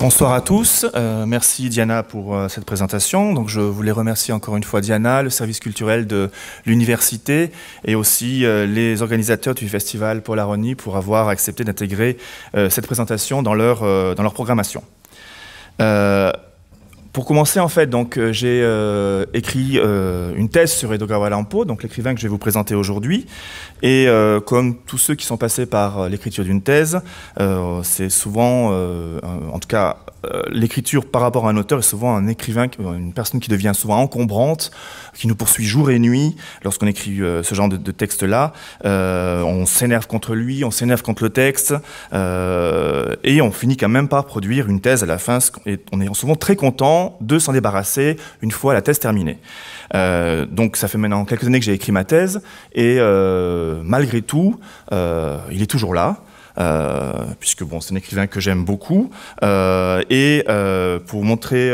Bonsoir à tous. Euh, merci Diana pour euh, cette présentation. Donc je voulais remercier encore une fois Diana, le service culturel de l'université et aussi euh, les organisateurs du festival Ronnie pour avoir accepté d'intégrer cette présentation dans leur, dans leur programmation. Pour commencer, en fait, donc euh, j'ai euh, écrit euh, une thèse sur Edogawa Lampo, donc l'écrivain que je vais vous présenter aujourd'hui. Et comme tous ceux qui sont passés par l'écriture d'une thèse, c'est souvent, en tout cas euh, l'écriture par rapport à un auteur est souvent un écrivain, euh, une personne qui devient souvent encombrante, qui nous poursuit jour et nuit lorsqu'on écrit euh, ce genre de, texte-là. on s'énerve contre lui, on s'énerve contre le texte, et on finit quand même par produire une thèse à la fin, on est souvent très content de s'en débarrasser une fois la thèse terminée. donc ça fait maintenant quelques années que j'ai écrit ma thèse, et malgré tout, il est toujours là. Euh, puisque bon, c'est un écrivain que j'aime beaucoup. Euh, et euh, pour montrer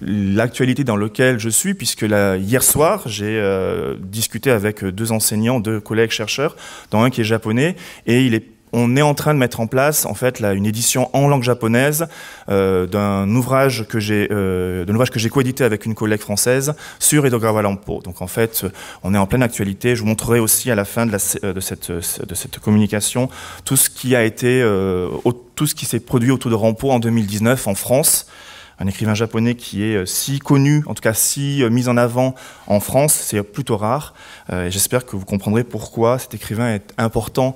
l'actualité dans laquelle je suis, puisque hier soir, j'ai discuté avec deux enseignants, deux collègues chercheurs, dont un qui est japonais, et il est on est en train de mettre en place en fait une édition en langue japonaise euh, d'un ouvrage que j'ai euh, ouvrage que j'ai coédité avec une collègue française sur Edogawa Lampo. Donc en fait, on est en pleine actualité. Je vous montrerai aussi à la fin de, cette, communication tout ce qui a été euh, tout ce qui s'est produit autour de Rampo en 2019 en France un écrivain japonais qui est euh, si connu, en tout cas si euh, mis en avant en France, c'est plutôt rare. Euh, j'espère que vous comprendrez pourquoi cet écrivain est important,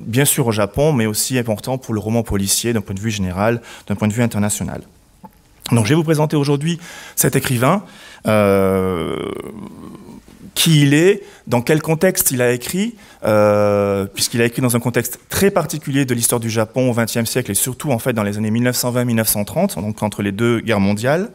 bien sûr au Japon, mais aussi important pour le roman policier d'un point de vue général, d'un point de vue international. Donc je vais vous présenter aujourd'hui cet écrivain qui il est, dans quel contexte il a écrit, euh, puisqu'il a écrit dans un contexte très particulier de l'histoire du Japon au XXe siècle et surtout en fait dans les années 1920-1930, donc entre les deux guerres mondiales.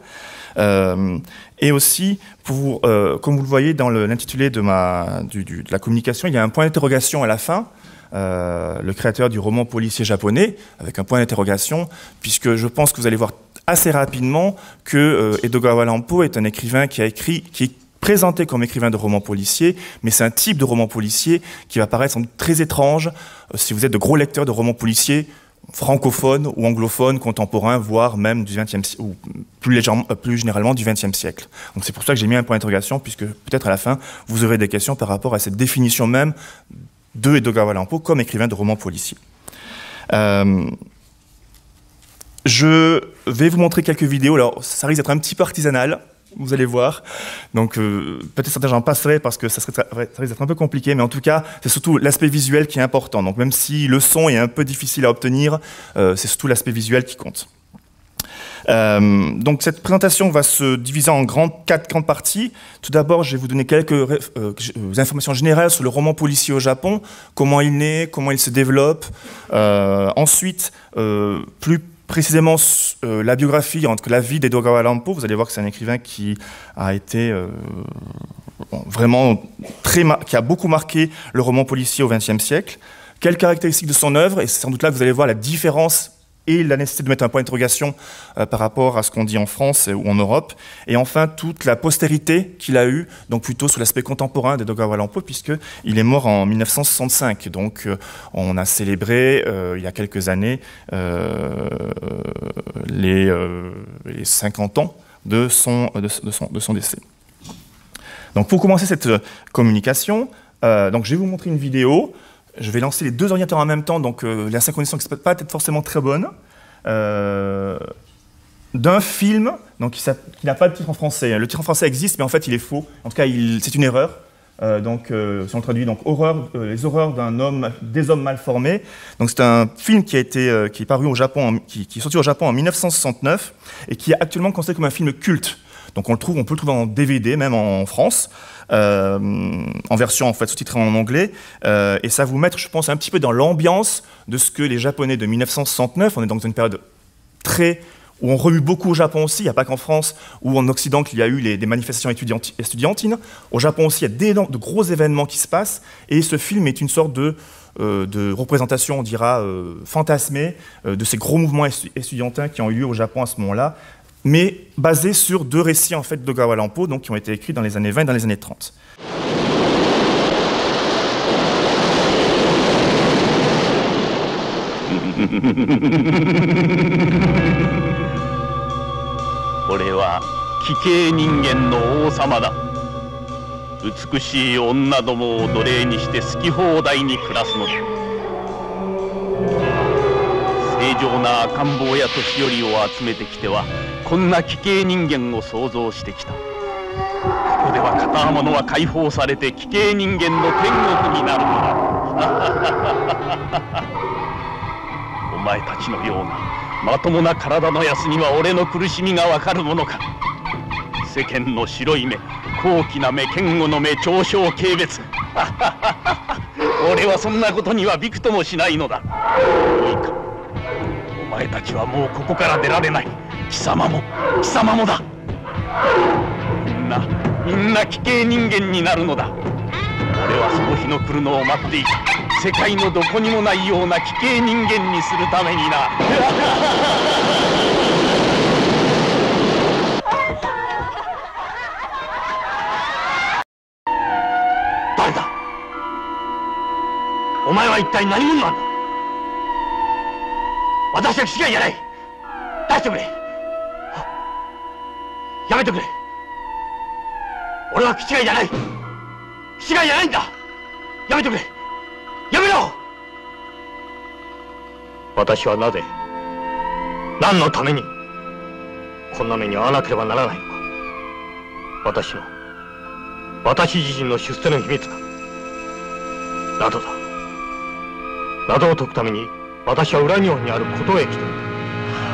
Euh, et aussi, pour, euh, comme vous le voyez dans l'intitulé de, ma, de la communication, il y a un point d'interrogation à la fin. le créateur du roman policier japonais, avec un point d'interrogation, puisque je pense que vous allez voir assez rapidement que Edogawa Lampo est un écrivain qui a écrit, qui, présenté comme écrivain de romans policiers, mais c'est un type de roman policier qui va paraître très étrange euh, si vous êtes de gros lecteurs de romans policiers francophones ou anglophones, contemporains, voire même du 20e ou euh, plus, généralement du XXe siècle. Donc c'est pour ça que j'ai mis un point d'interrogation, puisque peut-être à la fin, vous aurez des questions par rapport à cette définition même de Edgar comme écrivain de romans policiers. Euh, je vais vous montrer quelques vidéos. Alors, ça risque d'être un petit peu artisanal, vous allez voir. Donc euh, peut-être certains j'en passerai parce que ça, serait, risque un peu compliqué, mais en tout cas, c'est surtout l'aspect visuel qui est important. Donc même si le son est un peu difficile à obtenir, euh, c'est surtout l'aspect visuel qui compte. Euh, donc cette présentation va se diviser en quatre grandes parties. Tout d'abord, je vais vous donner quelques informations générales sur le roman policier au Japon, comment il naît, comment il se développe. ensuite, plus précisément euh, la biographie, en tout la vie d'Edouard Allan vous allez voir que c'est un écrivain qui a été euh, vraiment très qui a beaucoup marqué le roman policier au XXe siècle. Quelles caractéristiques de son œuvre Et c'est sans doute là que vous allez voir la différence et la nécessité de mettre un point d'interrogation euh, par rapport à ce qu'on dit en France ou en Europe. Et enfin, toute la postérité qu'il a eue, donc plutôt sous l'aspect contemporain des d'Edgar puisque puisqu'il est mort en 1965. Donc euh, on a célébré, euh, il y a quelques années, les, 50 ans de son, décès. Donc pour commencer cette communication, donc je vais vous montrer une vidéo je vais lancer les deux ordinateurs en même temps, donc euh, la synchronisation qui ne peut pas être forcément très bonne, euh, d'un film donc, qui, n'a pas de titre en français. Hein. Le titre en français existe, mais en fait, il est faux. En tout cas, c'est une erreur. Euh, donc, si on traduit, donc horreur, les horreurs d'un homme, des hommes mal formés. Donc, c'est un film qui a été, qui est paru au Japon, qui, qui, est sorti au Japon en 1969 et qui est actuellement considéré comme un film culte. Donc on le trouve, on peut le trouver en DVD même en France, euh, en version en sous-titrée en anglais, euh, et ça vous mettre, je pense, un petit peu dans l'ambiance de ce que les Japonais de 1969. On est dans une période très où on remue beaucoup au Japon aussi, il n'y a pas qu'en France ou en Occident qu'il y a eu des manifestations étudiantines. Au Japon aussi, il y a de gros événements qui se passent, et ce film est une sorte de, euh, représentation, on dira, fantasmée de ces gros mouvements étudiantins qui ont eu lieu au Japon à ce moment-là, mais basé sur deux récits en fait d'Ogawa Lampo, donc qui ont été écrits dans les années 20 et dans les années 30. 美しい女どもを奴隷にして好き放題に暮らすのだ正常な赤ん坊や年寄りを集めてきてはこんな奇形人間を想像してきたここでは片刃物は解放されて奇形人間の天国になるのだ お前たちのようなまともな体の安には俺の苦しみがわかるものか世間の白い目高貴な目堅固の目長笑軽蔑 俺はそんなことにはびくともしないのだいいかお前たちはもうここから出られない貴様も貴様もだみんなみんな奇形人間になるのだ俺はその日の来るのを待っていた世界のどこにもないような奇形人間にするためにな誰だお前は一体何者なんだ私は口がいらない出してくれやめてくれ俺は気違いじゃない気違いじゃないんだやめてくれやめろ私はなぜ何のためにこんな目に遭わなければならないのか私の私自身の出世の秘密が謎だ謎を解くために私は裏庭にある古都駅て。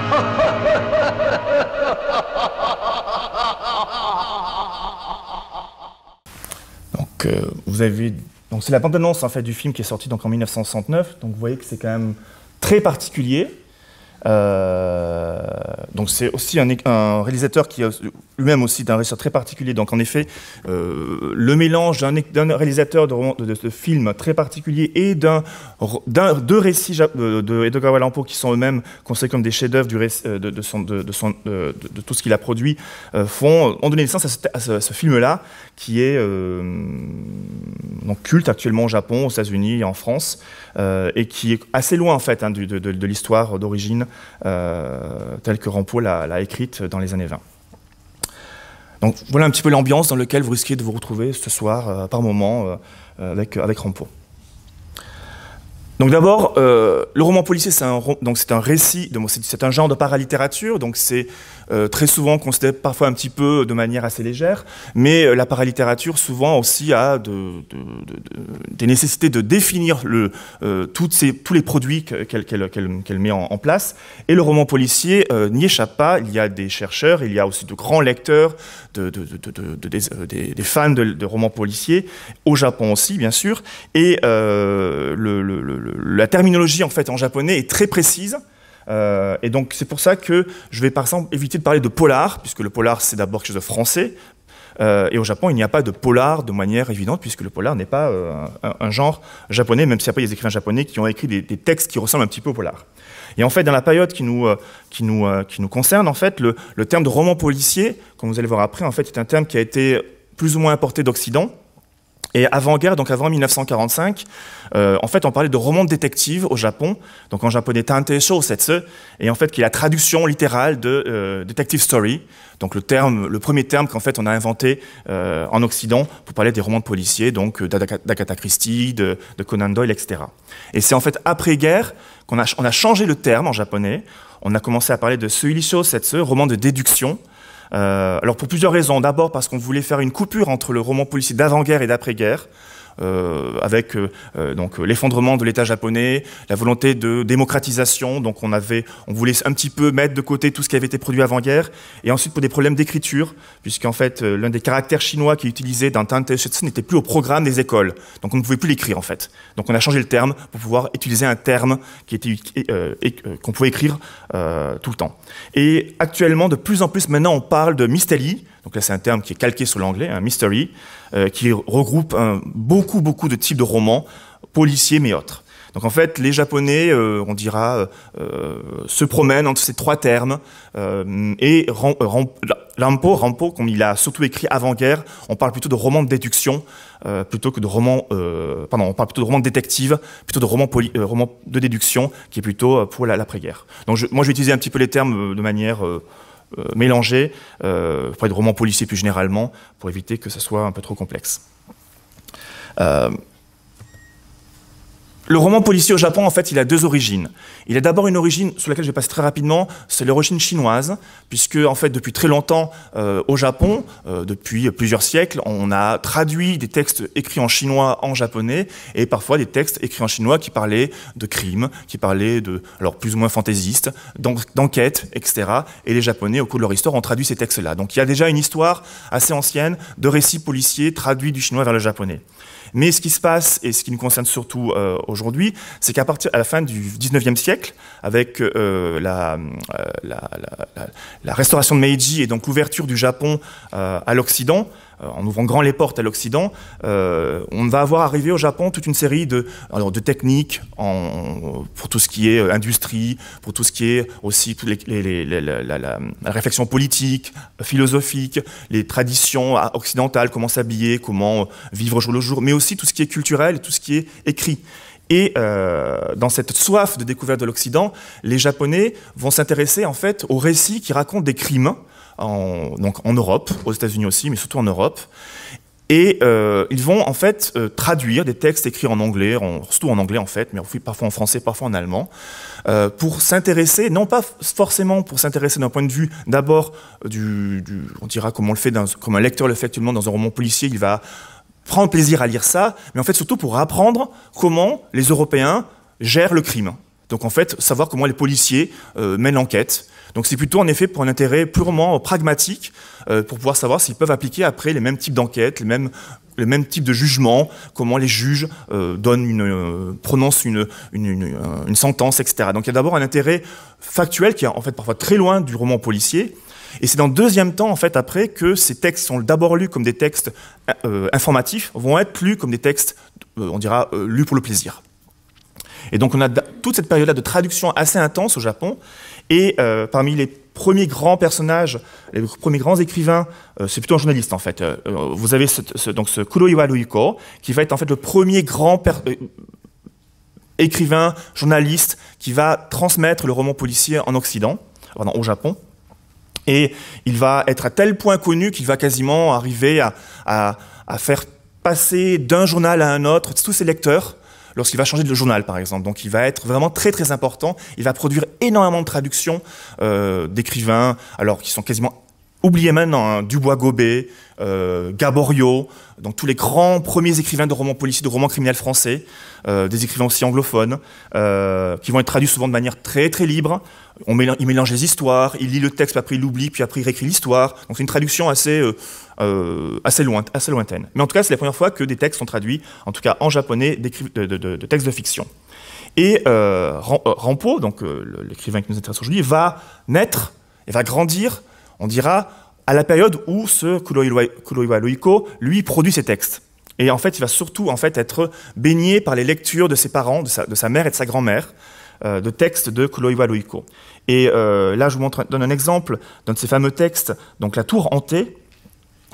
Ha h ハハハハハハハハハ c'est la bande annonce en fait du film qui est sorti donc en 1969. Donc vous voyez que c'est quand même très particulier. Euh, donc c'est aussi un, un, réalisateur qui a lui-même aussi d'un réalisateur très particulier. Donc en effet, euh, le mélange d'un réalisateur de, de, de, films très particulier et d'un deux récits de Allan Poe qui sont eux-mêmes considérés comme des chefs-d'œuvre de, de, tout ce qu'il a produit euh, font ont donné naissance à ce, ce film-là qui est donc culte actuellement au Japon, aux États-Unis et en France, euh, et qui est assez loin en fait hein, de, l'histoire d'origine euh, telle que Rampo l'a écrite dans les années 20. Donc voilà un petit peu l'ambiance dans laquelle vous risquez de vous retrouver ce soir, euh, par moment, avec, avec Rampo. Donc d'abord, euh, le roman policier, c'est un, donc c'est un récit, c'est un genre de paralittérature, donc c'est euh, très souvent considéré parfois un petit peu de manière assez légère, mais euh, la paralittérature souvent aussi a de, des nécessités de définir le, ces, tous les produits qu'elle met en, place, et le roman policier n'y échappe pas, il y a des chercheurs, il y a aussi de grands lecteurs, des, des, fans de, romans policiers, au Japon aussi bien sûr, et le la terminologie en fait en japonais est très précise. Euh, et donc c'est pour ça que je vais par exemple éviter de parler de polar, puisque le polar c'est d'abord quelque chose de français. Euh, et au Japon, il n'y a pas de polar de manière évidente, puisque le polar n'est pas euh, un, genre japonais, même s'il y a des écrivains japonais qui ont écrit des, textes qui ressemblent un petit peu au polar. Et en fait, dans la période qui nous, qui nous, qui nous concerne, en fait, le, terme de roman policier, comme vous allez voir après, en fait, est un terme qui a été plus ou moins importé d'Occident, et avant-guerre, donc avant 1945, euh, en fait, on parlait de romans de détective au Japon, donc en japonais Tantei Setsu, et en fait, qui est la traduction littérale de euh, detective story, donc le terme, le premier terme qu'en fait on a inventé euh, en Occident pour parler des romans de policiers, donc d'Agatha Christie, de, Conan Doyle, etc. Et c'est en fait après-guerre qu'on a, on a changé le terme en japonais. On a commencé à parler de Suilisho Setsu, roman de déduction, euh, alors pour plusieurs raisons. D'abord parce qu'on voulait faire une coupure entre le roman policier d'avant-guerre et d'après-guerre. Euh, avec euh, euh, donc l'effondrement de l'État japonais, la volonté de démocratisation. Donc on voulait un petit peu mettre de côté tout ce qui avait été produit avant guerre, et ensuite pour des problèmes d'écriture, puisqu'en fait l'un des caractères chinois qui est utilisé dans Tante Shetsu n'était plus au programme des écoles, donc on ne pouvait plus l'écrire en fait. Donc on a changé le terme pour pouvoir utiliser un terme qui était qu'on pouvait écrire tout le temps. Et actuellement, de plus en plus maintenant, on parle de Misteli, donc là, c'est un terme qui est calqué sur l'anglais, un mystery, euh, qui regroupe un, beaucoup, beaucoup de types de romans, policiers mais autres. Donc en fait, les Japonais, euh, on dira, euh, euh, se promènent entre ces trois termes. Euh, et Rampo, euh, Rampo, comme il a surtout écrit avant-guerre, on parle plutôt de romans de déduction plutôt que de romans, pardon, on parle plutôt de roman de détective, plutôt de romans roman de déduction, qui est plutôt pour l'après-guerre. Donc moi, je vais utiliser un petit peu les termes de manière euh, mélanger euh, pour de romans policiers plus généralement, pour éviter que ça soit un peu trop complexe. Euh, le roman policier au Japon, en fait, il a deux origines. Il a d'abord une origine sur laquelle je vais passer très rapidement, c'est l'origine chinoise, puisque, en fait, depuis très longtemps, euh, au Japon, euh, depuis plusieurs siècles, on a traduit des textes écrits en chinois en japonais, et parfois des textes écrits en chinois qui parlaient de crimes, qui parlaient de, alors plus ou moins fantaisistes, d'enquêtes, etc. Et les Japonais, au cours de leur histoire, ont traduit ces textes-là. Donc il y a déjà une histoire assez ancienne de récits policiers traduits du chinois vers le japonais. Mais ce qui se passe, et ce qui nous concerne surtout euh, aujourd'hui, c'est qu'à partir à la fin du 19e siècle, avec euh, euh, la, la, restauration de Meiji et donc l'ouverture du Japon à l'Occident, euh, en ouvrant grand les portes à l'Occident, euh, on va avoir arrivé au Japon toute une série de, de techniques pour tout ce qui est euh, industrie, pour tout ce qui est aussi la, réflexion politique, philosophique, les traditions occidentales, comment s'habiller, comment vivre jour le jour, mais aussi tout ce qui est culturel, tout ce qui est écrit. Et dans cette soif de découverte de l'Occident, les Japonais vont s'intéresser en fait aux récits qui racontent des crimes en, donc en Europe, aux États-Unis aussi, mais surtout en Europe. Et euh, ils vont en fait euh, traduire des textes écrits en anglais, surtout en anglais en fait, mais parfois en français, parfois en allemand, euh, pour s'intéresser, non pas forcément pour s'intéresser d'un point de vue d'abord du, on dira comme on le fait, comme un lecteur le fait actuellement dans un roman policier, il va prendre plaisir à lire ça, mais en fait surtout pour apprendre comment les Européens gèrent le crime. Donc en fait, savoir comment les policiers mènent l'enquête, donc c'est plutôt en effet pour un intérêt purement pragmatique, euh, pour pouvoir savoir s'ils peuvent appliquer après les mêmes types d'enquêtes, les mêmes le de jugement, comment les juges euh, donnent une, euh, prononcent une, une, sentence, etc. Donc il y a d'abord un intérêt factuel qui est en fait parfois très loin du roman policier. Et c'est dans le deuxième temps, en fait, après, que ces textes sont d'abord lus comme des textes informatifs, vont être lus comme des textes, on dira, lus pour le plaisir. Et donc on a toute cette période-là de traduction assez intense au Japon. Et euh, parmi les premiers grands personnages, les premiers grands écrivains, euh, c'est plutôt un journaliste en fait. Euh, vous avez ce, donc ce Kuroiwa qui va être en fait le premier grand écrivain, journaliste, qui va transmettre le roman policier en Occident, au Japon. Et il va être à tel point connu qu'il va quasiment arriver à faire passer d'un journal à un autre tous ses lecteurs lorsqu'il va changer de journal, par exemple. Donc il va être vraiment très très important. Il va produire énormément de traductions euh, d'écrivains, alors qu'ils sont quasiment Oubliez même hein, Dubois Gobet, euh, Gaborio, donc tous les grands premiers écrivains de romans policiers, de romans criminels français, euh, des écrivains aussi anglophones, euh, qui vont être traduits souvent de manière très très libre. On mélange, les histoires, il lit le texte, après il l'oublie, puis après il réécrit l'histoire. Donc c'est une traduction assez, euh, assez, lointaine. Mais en tout cas, c'est la première fois que des textes sont traduits, en tout cas en japonais, de, textes de fiction. Et Rampo, donc l'écrivain qui nous intéresse aujourd'hui, va naître et va grandir on dira à la période où ce Kuroiwa Loiko, lui, produit ses textes. Et en fait, il va surtout en fait, être baigné par les lectures de ses parents, de sa, mère et de sa grand-mère, euh, de textes de Kuroiwa Loiko. Et euh, là, je vous montre, donne un exemple d'un de ces fameux textes, donc La Tour hantée,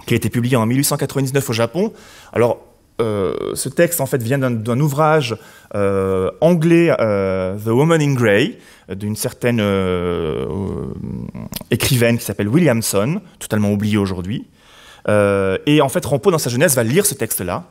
qui a été publié en 1899 au Japon. Alors, euh, ce texte en fait vient d'un ouvrage euh, anglais, euh, The Woman in Grey, d'une certaine écrivaine qui s'appelle Williamson, totalement oubliée aujourd'hui. et en fait, Rampo, dans sa jeunesse, va lire ce texte-là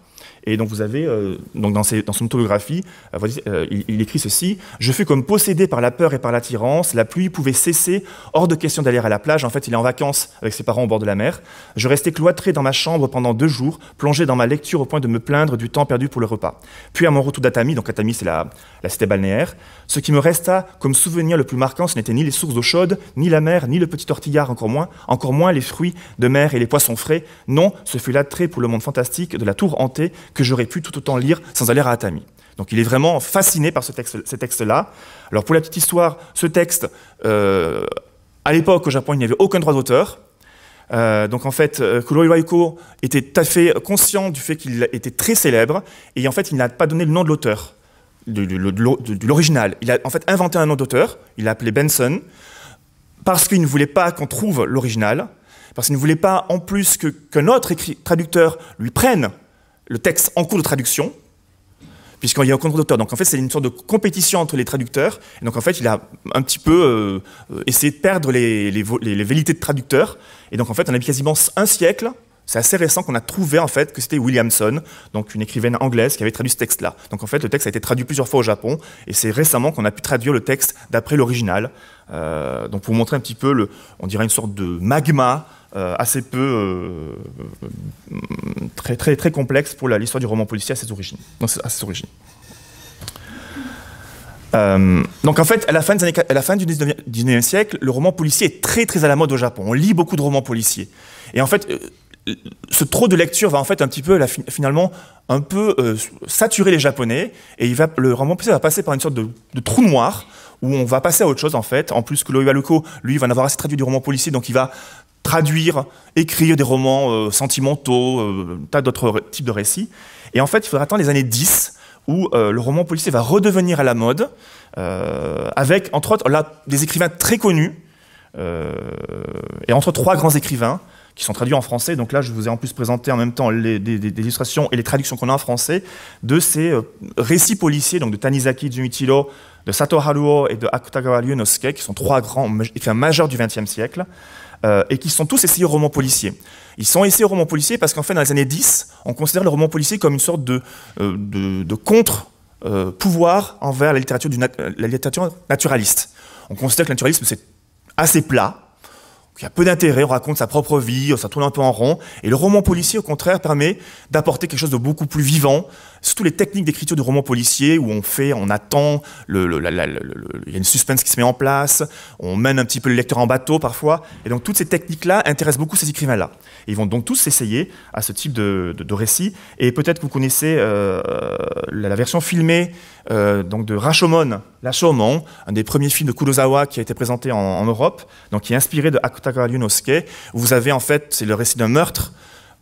et donc vous avez, euh, donc dans, dans, son autobiographie, euh, euh, il, écrit ceci Je fus comme possédé par la peur et par l'attirance. La pluie pouvait cesser, hors de question d'aller à la plage. En fait, il est en vacances avec ses parents au bord de la mer. Je restais cloîtré dans ma chambre pendant deux jours, plongé dans ma lecture au point de me plaindre du temps perdu pour le repas. Puis à mon retour d'Atami, donc Atami c'est la, la cité balnéaire, ce qui me resta comme souvenir le plus marquant, ce n'était ni les sources d'eau chaude, ni la mer, ni le petit tortillard, encore moins, encore moins les fruits de mer et les poissons frais. Non, ce fut l'attrait pour le monde fantastique de la tour hantée que j'aurais pu tout autant lire sans aller à Atami. Donc il est vraiment fasciné par ce texte, ces textes-là. Alors pour la petite histoire, ce texte, euh, à l'époque au Japon, il n'y avait aucun droit d'auteur. Euh, donc en fait, euh, Kuroi Waiko était tout à fait conscient du fait qu'il était très célèbre, et en fait, il n'a pas donné le nom de l'auteur, de, de, l'original. Il a en fait inventé un nom d'auteur, il l'a appelé Benson, parce qu'il ne voulait pas qu'on trouve l'original, parce qu'il ne voulait pas en plus qu'un autre traducteur lui prenne le texte en cours de traduction, puisqu'il y a un concours d'auteur. Donc en fait, c'est une sorte de compétition entre les traducteurs. donc en fait, il a un petit peu euh, euh, essayé de perdre les, les, velléités de traducteurs. Et donc en fait, on a quasiment un siècle. C'est assez récent qu'on a trouvé en fait que c'était Williamson, donc une écrivaine anglaise qui avait traduit ce texte-là. Donc en fait, le texte a été traduit plusieurs fois au Japon, et c'est récemment qu'on a pu traduire le texte d'après l'original. Euh, donc pour montrer un petit peu, on dirait une sorte de magma euh, assez peu euh, euh, très très très complexe pour l'histoire du roman policier à ses origines. À ses donc en fait, à la fin, à la fin du 19, e siècle, le roman policier est très très à la mode au Japon. On lit beaucoup de romans policiers. Et en fait, ce trop de lecture va en fait un petit peu finalement un peu saturer les Japonais et il va, le roman policier va passer par une sorte de, trou noir où on va passer à autre chose en fait. En plus que Loïc lui, va en avoir assez traduit du roman policier, donc il va traduire, écrire des romans euh, sentimentaux, un euh, tas d'autres types de récits. Et en fait, il faudra attendre les années 10 où euh, le roman policier va redevenir à la mode, avec entre autres là, des écrivains très connus, et entre trois grands écrivains qui sont traduits en français. Donc là, je vous ai en plus présenté en même temps les, des, illustrations et les traductions qu'on a en français de ces récits policiers, donc de Tanizaki Junichiro, de Sato Haruo et de Akutagawa Ryunosuke, qui sont trois grands écrivains majeurs du XXe siècle. Euh, et qui sont tous essayés au roman policier. Ils sont essayés au roman policier parce qu'en fait, dans les années 10, on considère le roman policier comme une sorte de, euh, contre-pouvoir euh, envers la littérature, la littérature naturaliste. On considère que le naturalisme, c'est assez plat, qu'il y a peu d'intérêt, on raconte sa propre vie, ça tourne un peu en rond. Et le roman policier, au contraire, permet d'apporter quelque chose de beaucoup plus vivant, surtout les techniques d'écriture du roman policier où on fait, on attend, il y a une suspense qui se met en place, on mène un petit peu le lecteur en bateau parfois. Et donc toutes ces techniques-là intéressent beaucoup ces écrivains-là. Ils vont donc tous s'essayer à ce type de, récit. Et peut-être que vous connaissez euh, la, version filmée euh, donc de Rashomon, Rashomon, un des premiers films de Kurosawa qui a été présenté en, Europe, donc qui est inspiré de Akutagawa Yunosuke. Vous avez en fait, c'est le récit d'un meurtre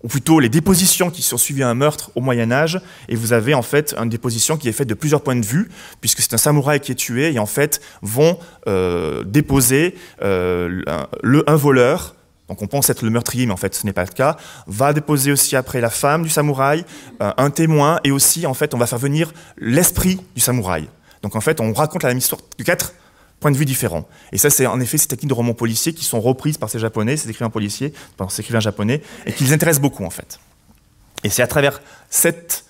ou plutôt les dépositions qui sont suivies à un meurtre au Moyen Âge, et vous avez en fait une déposition qui est faite de plusieurs points de vue, puisque c'est un samouraï qui est tué, et en fait vont euh, déposer euh, un, le, un voleur, donc on pense être le meurtrier, mais en fait ce n'est pas le cas, va déposer aussi après la femme du samouraï, euh, un témoin, et aussi en fait on va faire venir l'esprit du samouraï. Donc en fait on raconte la même histoire de quatre point de vue différent. Et ça, c'est en effet ces techniques de romans policiers qui sont reprises par ces japonais, ces écrivains policiers, ces écrivains japonais, et qui les intéressent beaucoup en fait. Et c'est à travers cette,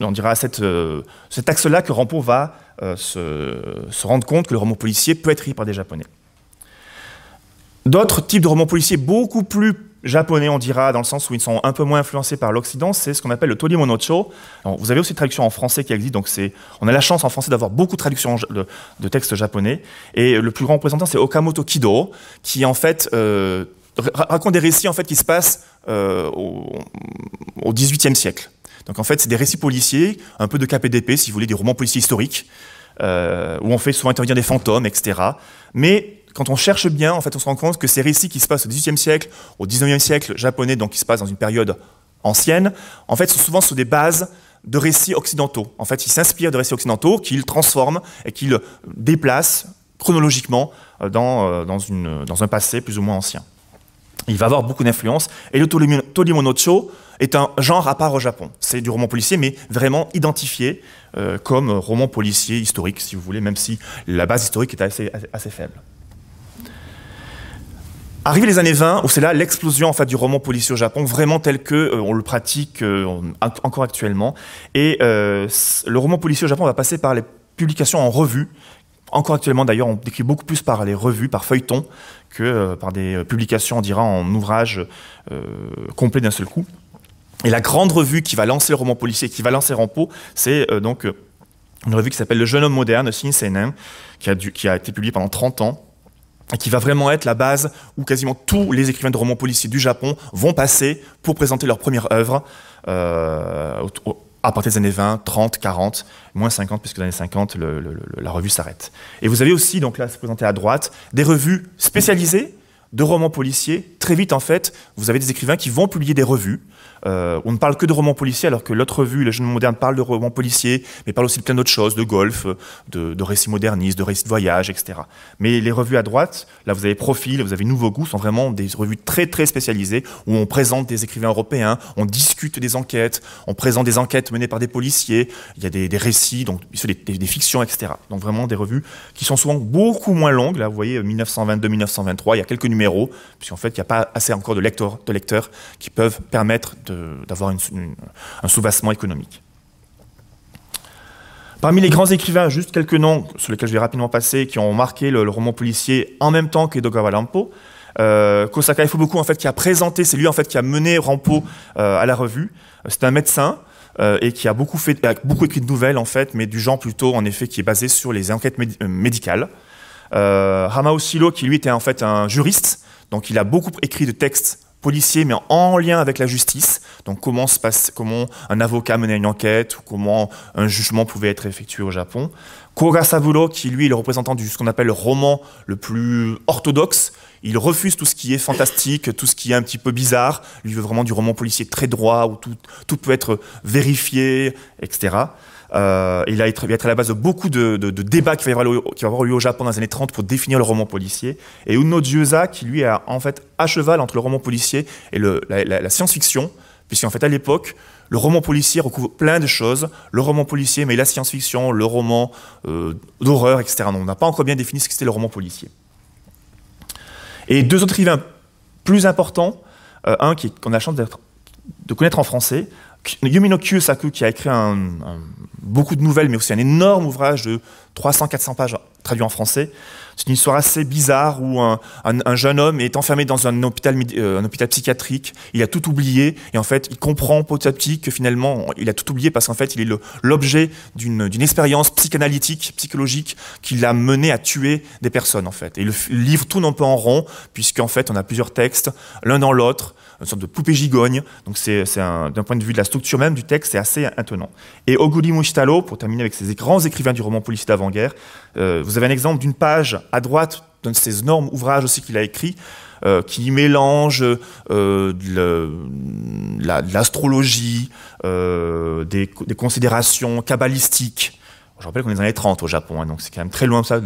on dira cette, euh, cet axe-là que Rampo va euh, se, se, rendre compte que le roman policier peut être écrit par des japonais. D'autres types de romans policiers beaucoup plus japonais, on dira, dans le sens où ils sont un peu moins influencés par l'Occident, c'est ce qu'on appelle le Tolimonocho. vous avez aussi une traduction en français qui existe, donc on a la chance en français d'avoir beaucoup de traductions de, textes japonais. Et le plus grand représentant, c'est Okamoto Kido, qui en fait euh, raconte des récits en fait qui se passent euh, au XVIIIe siècle. Donc en fait, c'est des récits policiers, un peu de KPDP, si vous voulez, des romans policiers historiques, euh, où on fait souvent intervenir des fantômes, etc. Mais quand on cherche bien, en fait, on se rend compte que ces récits qui se passent au XVIIIe siècle, au XIXe siècle japonais, donc qui se passent dans une période ancienne, en fait, sont souvent sur des bases de récits occidentaux. En fait, ils s'inspirent de récits occidentaux qu'ils transforment et qu'ils déplacent chronologiquement euh, euh, dans, une, dans, un passé plus ou moins ancien. Il va avoir beaucoup d'influence. Et le Tolimonocho est un genre à part au Japon. C'est du roman policier, mais vraiment identifié euh, comme roman policier historique, si vous voulez, même si la base historique est assez faible. Arrivent les années 20, où c'est là l'explosion en fait du roman policier au Japon, vraiment tel que euh, on le pratique euh, encore actuellement. Et euh, le roman policier au Japon va passer par les publications en revue. Encore actuellement, d'ailleurs, on décrit beaucoup plus par les revues, par feuilletons, que par des publications, on dira, en ouvrage complet d'un seul coup. Et la grande revue qui va lancer le roman policier, qui va lancer Rampo, c'est donc une revue qui s'appelle Le jeune homme moderne, Sin qui a, qui a été publiée pendant 30 ans qui va vraiment être la base où quasiment tous les écrivains de romans policiers du Japon vont passer pour présenter leur première œuvre euh, à partir des années 20, 30, 40, moins 50, puisque dans les années 50, la revue s'arrête. Et vous avez aussi, donc là, c'est présenté à droite, des revues spécialisées de romans policiers. Très vite, en fait, vous avez des écrivains qui vont publier des revues euh, on ne parle que de romans policiers, alors que l'autre revue, La Jeune Moderne, parle de romans policiers, mais parle aussi de plein d'autres choses, de golf, de, récits modernistes, de récits de voyage, etc. Mais les revues à droite, là vous avez Profil, vous avez Nouveau Goût, sont vraiment des revues très très spécialisées, où on présente des écrivains européens, on discute des enquêtes, on présente des enquêtes menées par des policiers, il y a des, récits, donc des, fictions, etc. Donc vraiment des revues qui sont souvent beaucoup moins longues, là vous voyez 1922-1923, il y a quelques numéros, puisqu'en fait il n'y a pas assez encore de lecteurs, de lecteurs qui peuvent permettre d'avoir un soubassement économique. Parmi les grands écrivains, juste quelques noms sur lesquels je vais rapidement passer, qui ont marqué le, roman policier en même temps qu'Edogawa Lampo. Euh, Kosaka beaucoup en fait, qui a présenté, c'est lui en fait qui a mené Rampo euh, à la revue. Euh, c'est un médecin euh, et qui a beaucoup fait, beaucoup écrit de nouvelles en fait, mais du genre plutôt en effet qui est basé sur les enquêtes médicales. Hamao Silo, qui lui était en fait un juriste, donc il a beaucoup écrit de textes policier, mais en lien avec la justice. Donc comment, se passe, comment un avocat menait une enquête, ou comment un jugement pouvait être effectué au Japon. Koga Saburo, qui lui est le représentant du ce qu'on appelle le roman le plus orthodoxe, il refuse tout ce qui est fantastique, tout ce qui est un petit peu bizarre. Lui veut vraiment du roman policier très droit, où tout, tout peut être vérifié, etc. Euh, il, a été, à la base de beaucoup de, débats qui va, qui avoir lieu au Japon dans les années 30 pour définir le roman policier. Et Uno Diusa, qui lui est en fait à cheval entre le roman policier et la, science-fiction, puisqu'en fait à l'époque, le roman policier recouvre plein de choses. Le roman policier, mais la science-fiction, le roman euh, d'horreur, etc. on n'a pas encore bien défini ce que c'était le roman policier. Et deux autres écrivains plus importants, euh, un un qu'on a la chance de connaître en français, Yumino Kiyosaku, qui a écrit un, beaucoup de nouvelles, mais aussi un énorme ouvrage de 300-400 pages traduit en français. C'est une histoire assez bizarre où un, jeune homme est enfermé dans euh, un hôpital, psychiatrique, il a tout oublié, et en fait, il comprend petit à petit que finalement, il a tout oublié parce qu'en fait, il est l'objet d'une expérience psychanalytique, psychologique, qui l'a mené à tuer des personnes, en fait. Et le, livre tourne non peu en rond, puisqu'en fait, on a plusieurs textes, l'un dans l'autre, une sorte de poupée gigogne. Donc c'est d'un point de vue de la structure même du texte, c'est assez intenant. Et Oguli Mouchtalo, pour terminer avec ses grands écrivains du roman policier d'avant-guerre, euh, vous avez un exemple d'une page à droite d'un de ces énormes ouvrages aussi qu'il a écrit, euh, qui mélange euh, de l'astrologie, des, des, considérations kabbalistiques, je rappelle qu'on est dans les années 30 au Japon, hein, donc c'est quand même très loin de ça,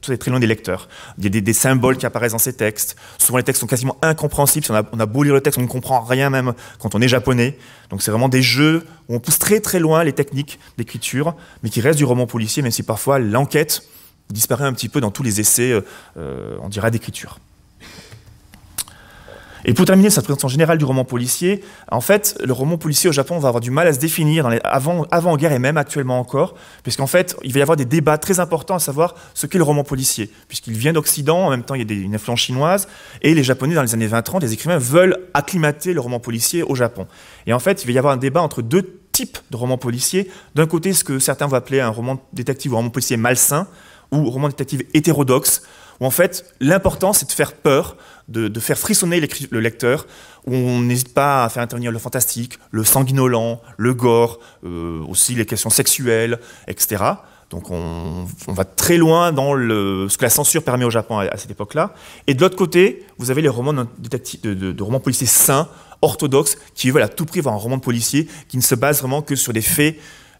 très loin des lecteurs. Il y a des, symboles qui apparaissent dans ces textes. Souvent, les textes sont quasiment incompréhensibles. on, a, beau lire le texte, on ne comprend rien même quand on est japonais. Donc, c'est vraiment des jeux où on pousse très très loin les techniques d'écriture, mais qui restent du roman policier, même si parfois l'enquête disparaît un petit peu dans tous les essais, euh, euh, on dirait, d'écriture. Et pour terminer cette présentation générale du roman policier, en fait, le roman policier au Japon va avoir du mal à se définir avant, avant guerre et même actuellement encore, puisqu'en fait, il va y avoir des débats très importants à savoir ce qu'est le roman policier, puisqu'il vient d'Occident, en même temps il y a une influence chinoise, et les Japonais dans les années 20-30, les écrivains veulent acclimater le roman policier au Japon. Et en fait, il va y avoir un débat entre deux types de romans policiers. D'un côté, ce que certains vont appeler un roman détective ou un roman policier malsain, ou roman détective hétérodoxe, où en fait l'important c'est de faire peur, de, faire frissonner le lecteur, on n'hésite pas à faire intervenir le fantastique, le sanguinolent, le gore, euh, aussi les questions sexuelles, etc. Donc on, va très loin dans ce que la censure permet au Japon à, cette époque-là. Et de l'autre côté, vous avez les romans de, romans policiers sains, orthodoxes, qui veulent à tout prix voir un roman de policier qui ne se base vraiment que sur des faits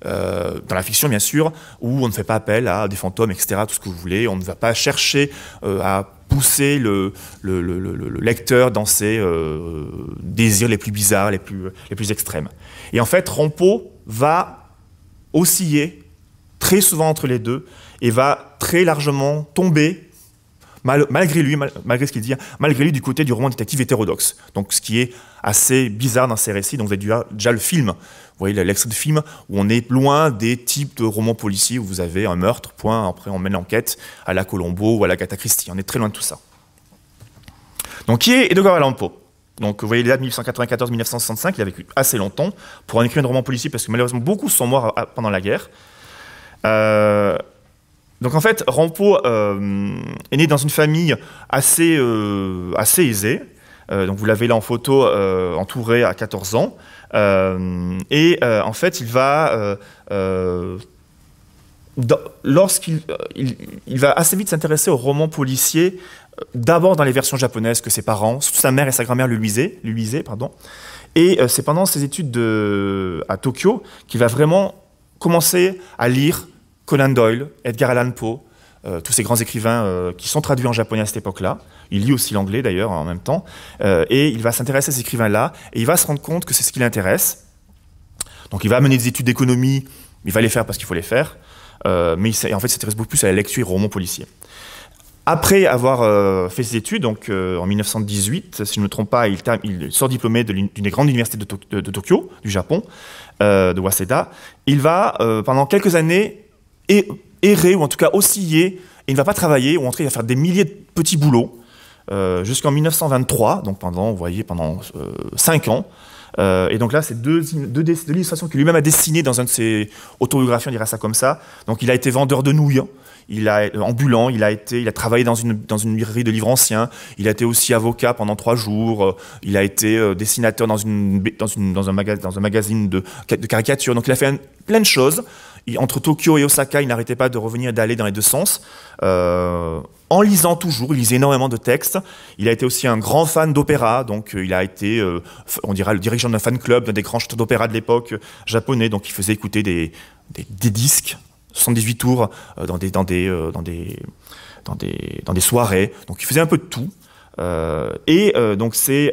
euh, dans la fiction bien sûr, où on ne fait pas appel à des fantômes, etc., tout ce que vous voulez, on ne va pas chercher euh, à pousser le, lecteur dans ses euh, désirs les plus bizarres, les plus, les plus extrêmes. Et en fait, Rampo va osciller très souvent entre les deux et va très largement tomber malgré lui, malgré ce qu'il dit, malgré lui du côté du roman détective hétérodoxe. Donc ce qui est assez bizarre dans ces récits. Donc vous avez déjà le film, vous voyez l'extrait de film où on est loin des types de romans policiers où vous avez un meurtre, point, après on mène l'enquête à la Colombo ou à la Catacristie. On est très loin de tout ça. Donc qui est Edgar Allan Poe donc vous voyez là, 1894-1965, il a vécu assez longtemps pour en écrire un roman policier parce que malheureusement beaucoup sont morts ah, pendant la guerre. Euh, donc en fait, Rampo euh, est né dans une famille assez, euh, assez aisée. Euh, donc vous l'avez là en photo, entouré à 14 ans. et en fait, il va... Lorsqu'il va assez vite s'intéresser aux romans policiers, d'abord dans les versions japonaises que ses parents, sa mère et sa grand-mère lui lisaient, lui pardon. et c'est pendant ses études à Tokyo qu'il va vraiment commencer à lire Conan Doyle, Edgar Allan Poe, euh, tous ces grands écrivains euh, qui sont traduits en japonais à cette époque-là. Il lit aussi l'anglais d'ailleurs en même temps. Euh, et il va s'intéresser à ces écrivains-là et il va se rendre compte que c'est ce qui l'intéresse. Donc il va mener des études d'économie, il va les faire parce qu'il faut les faire. mais en fait, il s'intéresse beaucoup plus à la lecture et au roman Après avoir fait ses études, donc en 1918, si je ne me trompe pas, il, sort diplômé d'une des grandes universités de, de, Tokyo, du Japon, de Waseda. Il va, pendant quelques années, errer, ou en tout cas osciller, et il ne va pas travailler, ou en tout cas il va faire des milliers de petits boulots, euh, jusqu'en 1923, donc pendant, vous voyez, pendant 5 euh, ans. Euh, et donc là, c'est deux, deux, illustrations que lui-même a dessinées dans un de ses autobiographies, on dira ça comme ça. Donc il a été vendeur de nouilles, hein. il a ambulant, il a été, il a travaillé dans une dans une librairie de livres anciens, il a été aussi avocat pendant trois jours, il a été dessinateur dans une dans une dans un, dans un magazine de, de caricatures. Donc il a fait plein de choses entre Tokyo et Osaka, il n'arrêtait pas de revenir et d'aller dans les deux sens. Euh, en lisant toujours, il lisait énormément de textes. Il a été aussi un grand fan d'opéra, donc euh, il a été, euh, on dira, le dirigeant d'un fan club, d'un des grands chanteurs d'opéra de l'époque japonais. Donc il faisait écouter des, des, des disques, 78 tours, dans des, dans, des, dans, des, dans, des, dans des soirées. Donc il faisait un peu de tout. et donc c'est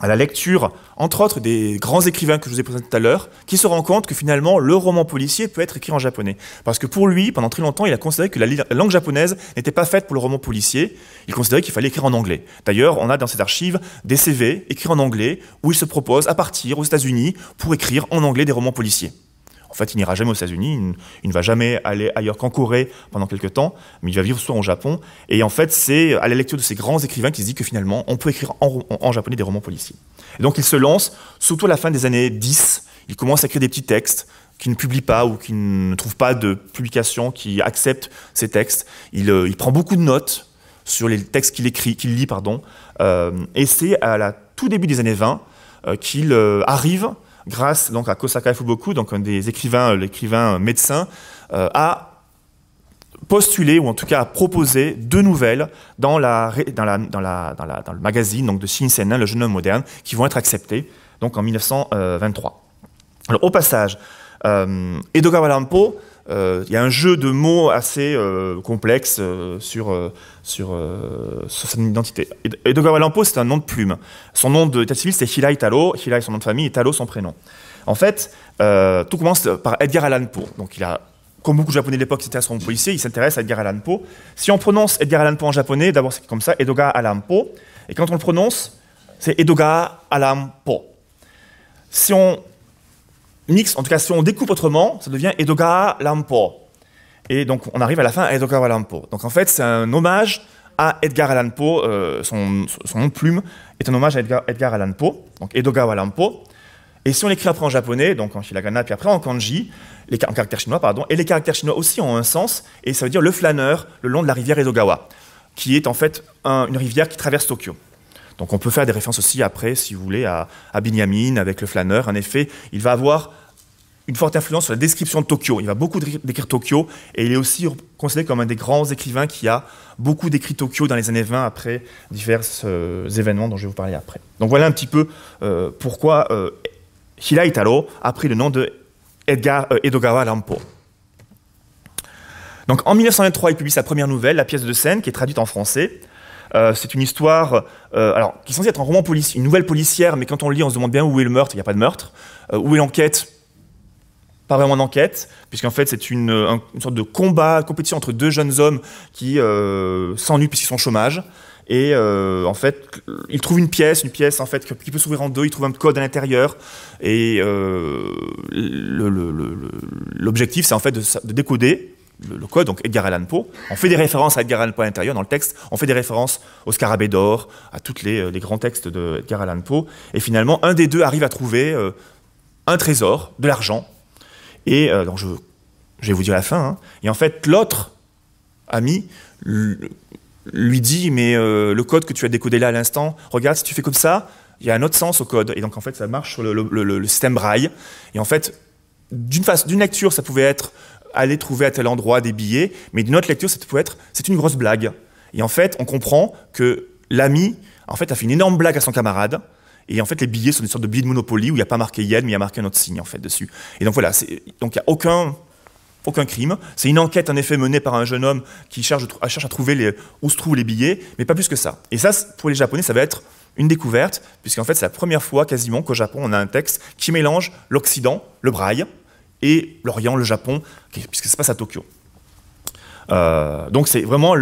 à la lecture, entre autres, des grands écrivains que je vous ai présentés tout à l'heure, qui se rend compte que finalement, le roman policier peut être écrit en japonais. Parce que pour lui, pendant très longtemps, il a considéré que la langue japonaise n'était pas faite pour le roman policier. Il considérait qu'il fallait écrire en anglais. D'ailleurs, on a dans cette archive des CV écrits en anglais, où il se propose à partir aux États-Unis pour écrire en anglais des romans policiers. En fait, il n'ira jamais aux États-Unis, il, ne va jamais aller ailleurs qu'en Corée pendant quelques temps, mais il va vivre soit au Japon. Et en fait, c'est à la lecture de ces grands écrivains qu'il se dit que finalement, on peut écrire en, japonais des romans policiers. donc, il se lance, surtout à la fin des années 10, il commence à écrire des petits textes, qu'il ne publie pas ou qu'il ne trouve pas de publication qui accepte ces textes. Il, euh, prend beaucoup de notes sur les textes qu'il écrit, qu'il lit, pardon. Euh, et c'est à la tout début des années 20 euh, qu'il arrive grâce donc à Kosaka Fuboku, donc un des écrivains, euh, l'écrivain euh, médecin, euh, a postulé ou en tout cas a proposé deux nouvelles dans, le magazine donc de Shinsenin, le jeune homme moderne, qui vont être acceptées donc en 1923. au passage, euh, Edogawa il euh, y a un jeu de mots assez euh, complexe euh, sur, sur, son identité. Edogawa Lampo, c'est un nom de plume. Son nom d'état civil, c'est Hilai Talo. son nom de famille, et Talo, son prénom. En fait, tout commence par Edgar Allan Poe. Donc, il a comme beaucoup de japonais de l'époque, c'était à son policier, il s'intéresse à Edgar Allan Poe. Si on prononce Edgar Allan Poe en japonais, d'abord c'est comme ça, Edoga Lampo. Et quand on le prononce, c'est Edoga Lampo. Si on Mix, en tout cas, si on découpe autrement, ça devient Edogawa Lampo. Et donc, on arrive à la fin à Edogawa Lampo. Donc, en fait, c'est un hommage à Edgar Allan Poe. Euh, son, nom de plume est un hommage à Edgar, Edgar Allan Poe, donc Edogawa Lampo. Et si on l'écrit après en japonais, donc en hiragana, puis après en kanji, en caractères chinois, pardon, et les caractères chinois aussi ont un sens, et ça veut dire le flâneur le long de la rivière Edogawa, qui est en fait une rivière qui traverse Tokyo. Donc on peut faire des références aussi après, si vous voulez, à, Binyamin avec le flâneur. En effet, il va avoir une forte influence sur la description de Tokyo. Il va beaucoup décrire Tokyo et il est aussi considéré comme un des grands écrivains qui a beaucoup décrit Tokyo dans les années 20 après divers euh, événements dont je vais vous parler après. Donc voilà un petit peu euh, pourquoi euh, Hila a pris le nom de Edgar euh, Edogawa Lampo. Donc en 1923, il publie sa première nouvelle, La pièce de scène, qui est traduite en français. Euh, c'est une histoire, euh, alors, qui est censée être un roman policier, une nouvelle policière, mais quand on le lit, on se demande bien où est le meurtre, il n'y a pas de meurtre. Euh, où est l'enquête Pas vraiment d'enquête, puisqu'en fait, c'est une, sorte de combat, compétition entre deux jeunes hommes qui s'ennuient puisqu'ils sont au chômage. Et en fait, ils trouvent une pièce, une pièce en fait qui peut s'ouvrir en deux. ils trouvent un code à l'intérieur, et l'objectif, c'est en fait de, décoder le, code, donc Edgar Allan Poe. On fait des références à Edgar Allan Poe à l'intérieur, dans le texte. On fait des références au Scarabée d'Or, à tous euh, les, grands textes d'Edgar Allan Poe. Et finalement, un des deux arrive à trouver euh, un trésor, de l'argent. Et donc euh, je, vais vous dire la fin. Hein. Et en fait, l'autre ami lui dit Mais le code que tu as décodé là à l'instant, regarde, si tu fais comme ça, il y a un autre sens au code. Et donc, en fait, ça marche sur le, le système braille. Et en fait, d'une lecture, ça pouvait être aller trouver à tel endroit des billets, mais d'une autre lecture, ça peut être c'est une grosse blague. Et en fait, on comprend que l'ami, en fait, a fait une énorme blague à son camarade. Et en fait, les billets sont des sortes de billets de Monopoly où il n'y a pas marqué Yen, mais il y a marqué un autre signe en fait dessus. Et donc voilà, donc il n'y a aucun, aucun crime. C'est une enquête en effet menée par un jeune homme qui cherche, cherche à trouver les, où se trouvent les billets, mais pas plus que ça. Et ça, pour les Japonais, ça va être une découverte, puisqu'en fait, c'est la première fois quasiment qu'au Japon, on a un texte qui mélange l'Occident, le braille, et l'Orient, le Japon, puisque ça se passe à Tokyo. Euh, donc c'est vraiment,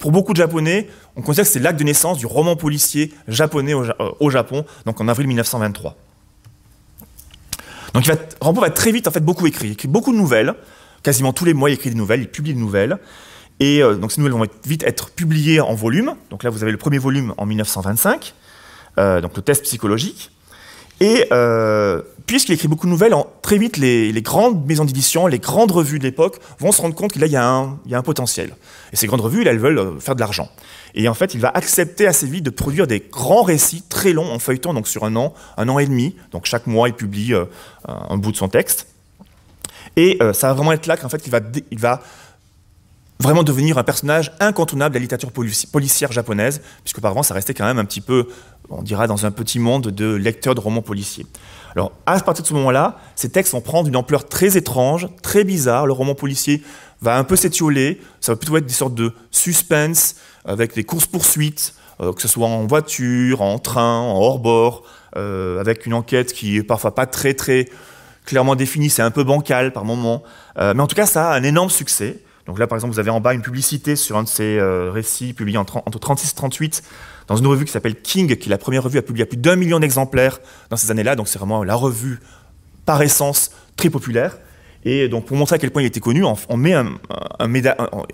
pour beaucoup de Japonais, on considère que c'est l'acte de naissance du roman policier japonais au, euh, Japon, donc en avril 1923. Donc il va, Rambo va très vite en fait beaucoup écrire, il écrit beaucoup de nouvelles, quasiment tous les mois il écrit des nouvelles, il publie des nouvelles, et euh, donc ces nouvelles vont vite être publiées en volume, donc là vous avez le premier volume en 1925, donc le test psychologique, et euh, puisqu'il écrit beaucoup de nouvelles, en, très vite, les, grandes maisons d'édition, les grandes revues de l'époque vont se rendre compte qu'il y, a un, un potentiel. Et ces grandes revues, elles veulent euh, faire de l'argent. Et en fait, il va accepter assez vite de produire des grands récits très longs en feuilletant, donc sur un an, un an et demi. Donc chaque mois, il publie euh, un bout de son texte. Et ça va vraiment être là qu'en fait, va, il va vraiment devenir un personnage incontournable de la littérature policière japonaise, puisque avant ça restait quand même un petit peu, on dira, dans un petit monde de lecteurs de romans policiers. Alors, à partir de ce moment-là, ces textes vont prendre une ampleur très étrange, très bizarre. Le roman policier va un peu s'étioler, ça va plutôt être des sortes de suspense, avec des courses-poursuites, euh, que ce soit en voiture, en train, en hors-bord, euh, avec une enquête qui est parfois pas très, très clairement définie, c'est un peu bancal par moment. Euh, mais en tout cas, ça a un énorme succès. Donc là, par exemple, vous avez en bas une publicité sur un de ses euh, récits publié entre 36 et 38 dans une revue qui s'appelle King, qui est la première revue à publier à plus d'un million d'exemplaires dans ces années-là. Donc c'est vraiment la revue par essence très populaire. Et donc pour montrer à quel point il était connu, on, met un,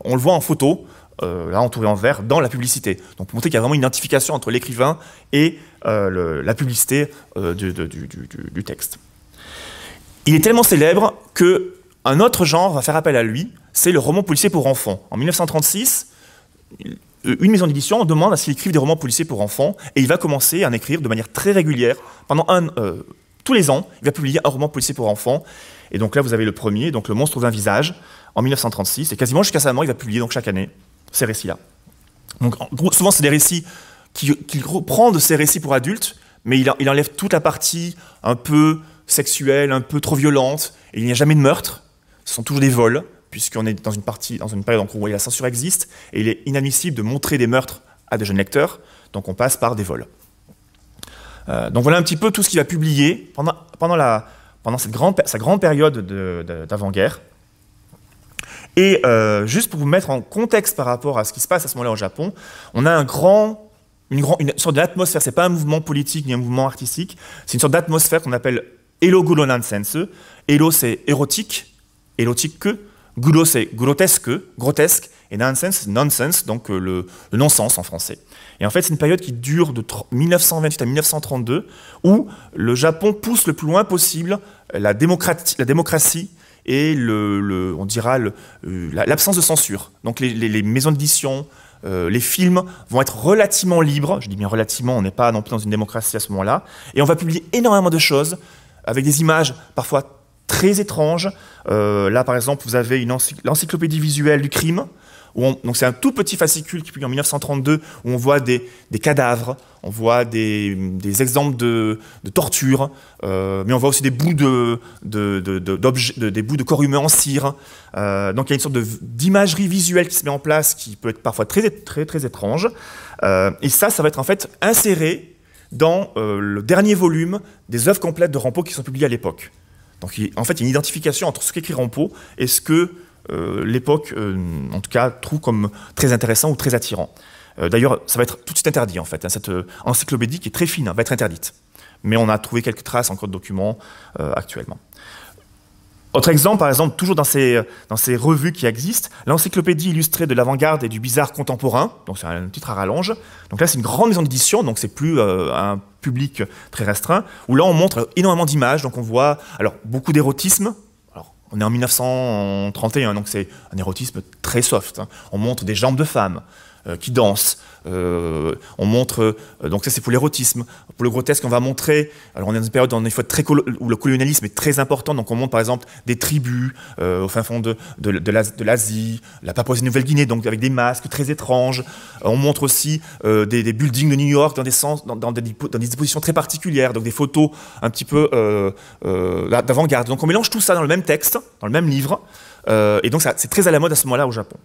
on le voit en photo, euh, là entouré en vert, dans la publicité. Donc pour montrer qu'il y a vraiment une identification entre l'écrivain et euh, la publicité du, texte. Il est tellement célèbre qu'un autre genre va faire appel à lui, c'est le roman policier pour enfants. En 1936, une maison d'édition demande à ce qu'il écrive des romans policiers pour enfants, et il va commencer à en écrire de manière très régulière. Pendant un, euh, tous les ans, il va publier un roman policier pour enfants. Et donc là, vous avez le premier, donc Le monstre d'un visage, en 1936, et quasiment jusqu'à sa mort, il va publier donc chaque année ces récits-là. Donc souvent, c'est des récits qu'il prend reprend de ces récits pour adultes, mais il, il enlève toute la partie un peu sexuelle, un peu trop violente, et il n'y a jamais de meurtre, ce sont toujours des vols puisqu'on est dans une, partie, dans une période où la censure existe, et il est inadmissible de montrer des meurtres à des jeunes lecteurs, donc on passe par des vols. Euh, donc voilà un petit peu tout ce qu'il a publié pendant, pendant, la, pendant cette grande, sa grande période d'avant-guerre. Et euh, juste pour vous mettre en contexte par rapport à ce qui se passe à ce moment-là au Japon, on a un grand, une, grande une sorte d'atmosphère, c'est pas un mouvement politique ni un mouvement artistique, c'est une sorte d'atmosphère qu'on appelle Elo Gulonan Elo c'est érotique, érotique que, « Gros » c'est grotesque, grotesque, et nonsense, nonsense, donc euh, le, non-sens en français. Et en fait, c'est une période qui dure de 1928 à 1932, où le Japon pousse le plus loin possible la démocratie, et le, on dira euh, l'absence de censure. Donc les, maisons d'édition, euh, les films vont être relativement libres. Je dis bien relativement, on n'est pas non plus dans une démocratie à ce moment-là. Et on va publier énormément de choses avec des images parfois très étrange. Euh, là, par exemple, vous avez l'encyclopédie visuelle du crime. donc c'est un tout petit fascicule qui publie en 1932 où on voit des, cadavres, on voit des, exemples de, torture, euh, mais on voit aussi des bouts de, corps humains en cire. Euh, donc il y a une sorte d'imagerie visuelle qui se met en place qui peut être parfois très étrange. et ça, ça va être en fait inséré dans le dernier volume des œuvres complètes de Rampo qui sont publiées à l'époque. Donc en fait, il y a une identification entre ce qu'écrit Rampo et ce que euh, l'époque, euh, en tout cas, trouve comme très intéressant ou très attirant. Euh, d'ailleurs, ça va être tout de suite interdit, en fait. Hein. cette encyclopédie qui est très fine hein, va être interdite. Mais on a trouvé quelques traces encore de documents actuellement. Autre exemple, par exemple, toujours dans ces, revues qui existent, l'Encyclopédie illustrée de l'avant-garde et du bizarre contemporain, donc c'est un titre à rallonge. Donc là, c'est une grande maison d'édition, donc c'est plus euh, un public très restreint, où là, on montre énormément d'images, donc on voit alors beaucoup d'érotisme. on est en 1931, donc c'est un érotisme très soft. Hein. On montre des jambes de femmes, euh, qui dansent. Euh, on montre, euh, donc ça c'est pour l'érotisme. Pour le grotesque, on va montrer, alors on est dans une période où le colonialisme est très important, donc on montre par exemple des tribus au fin fond de, l'Asie, la Papouasie-Nouvelle-Guinée, donc avec des masques très étranges. on montre aussi des, buildings de New York dans dans des dispositions très particulières, donc des photos un petit peu d'avant-garde. Donc on mélange tout ça dans le même texte, dans le même livre, et donc c'est très à la mode à ce moment-là au Japon.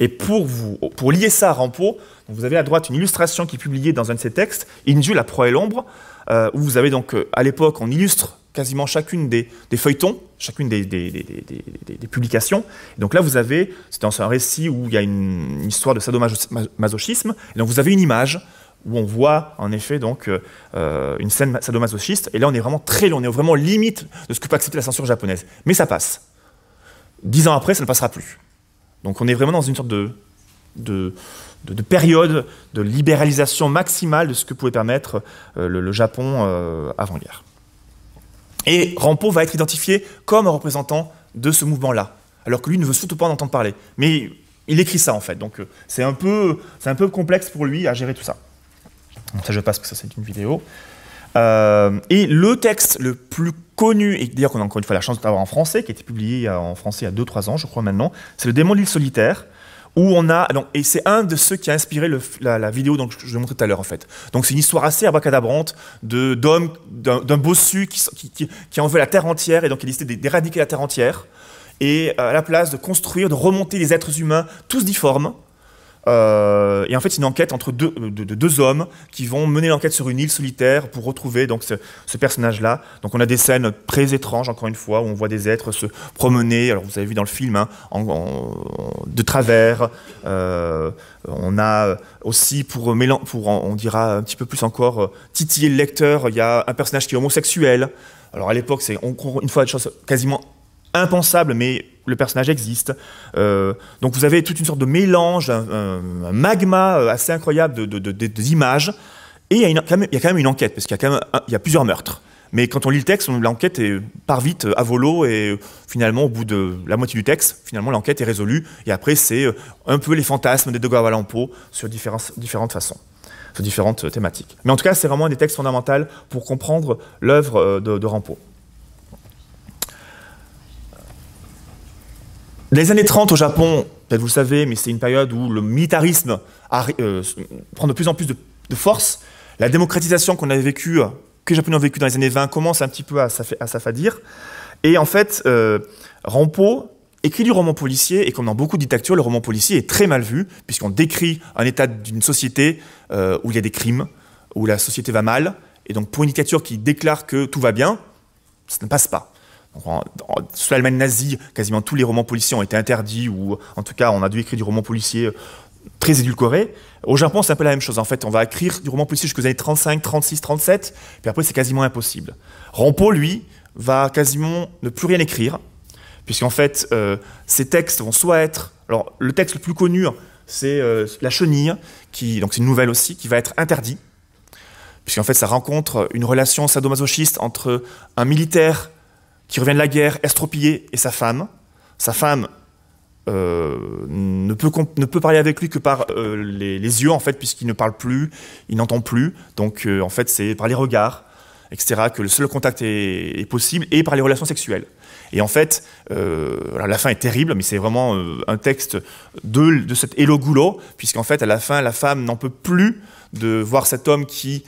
Et pour, vous, pour lier ça à Rampo, vous avez à droite une illustration qui est publiée dans un de ses textes, Inju, la proie et l'ombre, euh, où vous avez donc, euh, à l'époque, on illustre quasiment chacune des, feuilletons, chacune des, des, publications. donc là, vous avez, c'est dans un récit où il y a une, histoire de sadomasochisme, et donc vous avez une image où on voit en effet donc euh, une scène sadomasochiste, et là on est vraiment très loin, on est vraiment limite de ce que peut accepter la censure japonaise. Mais ça passe. Dix ans après, ça ne passera plus. Donc on est vraiment dans une sorte de, période de libéralisation maximale de ce que pouvait permettre euh, le, Japon euh, avant-guerre. Et Rampo va être identifié comme un représentant de ce mouvement-là, alors que lui ne veut surtout pas en entendre parler. Mais il écrit ça en fait, donc euh, c'est un, peu, un peu complexe pour lui à gérer tout ça. ça je passe parce que ça c'est une vidéo. Euh, et le texte le plus connu, et d'ailleurs qu'on a encore une fois la chance d'avoir en français, qui a été publié euh, en français il y a 2-3 ans, je crois maintenant, c'est Le démon de l'île solitaire, où on a. Donc, et c'est un de ceux qui a inspiré la, vidéo dont je, vous ai tout à l'heure, en fait. Donc, c'est une histoire assez abracadabrante d'hommes, d'un bossu qui, qui, en veut la terre entière, et donc il décidé d'éradiquer la terre entière. Et euh, à la place de construire, de remonter les êtres humains, tous difformes, euh, et en fait, c'est une enquête entre deux, euh, de, deux hommes qui vont mener l'enquête sur une île solitaire pour retrouver donc ce, personnage-là. Donc, on a des scènes très étranges, encore une fois, où on voit des êtres se promener. Alors, vous avez vu dans le film, hein, en, de travers. Euh, on a aussi pour, pour, on dira un petit peu plus encore, titiller le lecteur. Il y a un personnage qui est homosexuel. Alors, à l'époque, c'est une fois des choses quasiment impensables, mais le personnage existe. Euh, donc vous avez toute une sorte de mélange, un, magma euh, assez incroyable de, des images. Et il y, a quand même, une enquête, parce qu'il y a même il y a plusieurs meurtres. Mais quand on lit le texte, l'enquête est, part vite euh, à volo et finalement, au bout de la moitié du texte, finalement, l'enquête est résolue. Et après, c'est un peu les fantasmes des deux Valampo sur différentes, différentes façons, sur différentes thématiques. Mais en tout cas, c'est vraiment un des textes fondamentaux pour comprendre l'œuvre de, de Rampo. Dans Les années 30 au Japon, peut-être vous le savez, mais c'est une période où le militarisme euh, prend de plus en plus de, force. La démocratisation qu'on avait vécue, que les Japonais ont vécue dans les années 20, commence un petit peu à, à s'affadir. Et en fait, euh, Rampo écrit du roman policier, et comme dans beaucoup de dictatures, le roman policier est très mal vu, puisqu'on décrit un état d'une société euh, où il y a des crimes, où la société va mal. Et donc, pour une dictature qui déclare que tout va bien, ça ne passe pas sous l'Allemagne nazie, quasiment tous les romans policiers ont été interdits, ou en tout cas, on a dû écrire du roman policier euh, très édulcoré. Au Japon, c'est un peu la même chose. En fait, on va écrire du roman policier jusqu'aux années 35, 36, 37, puis après, c'est quasiment impossible. Rampo, lui, va quasiment ne plus rien écrire, puisqu'en fait, euh, ses ces textes vont soit être. Alors, le texte le plus connu, hein, c'est euh, La Chenille, qui, donc c'est une nouvelle aussi, qui va être interdit, puisqu'en fait, ça rencontre une relation sadomasochiste entre un militaire qui revient de la guerre estropillé et sa femme. Sa femme euh, ne, peut ne peut parler avec lui que par euh, les, yeux, en fait, puisqu'il ne parle plus, il n'entend plus. Donc, euh, en fait, c'est par les regards, etc., que le seul contact est, possible, et par les relations sexuelles. Et en fait, la fin est terrible, mais c'est vraiment un texte de, de cet élo Goulot, puisqu'en fait, à la fin, la femme n'en peut plus de voir cet homme qui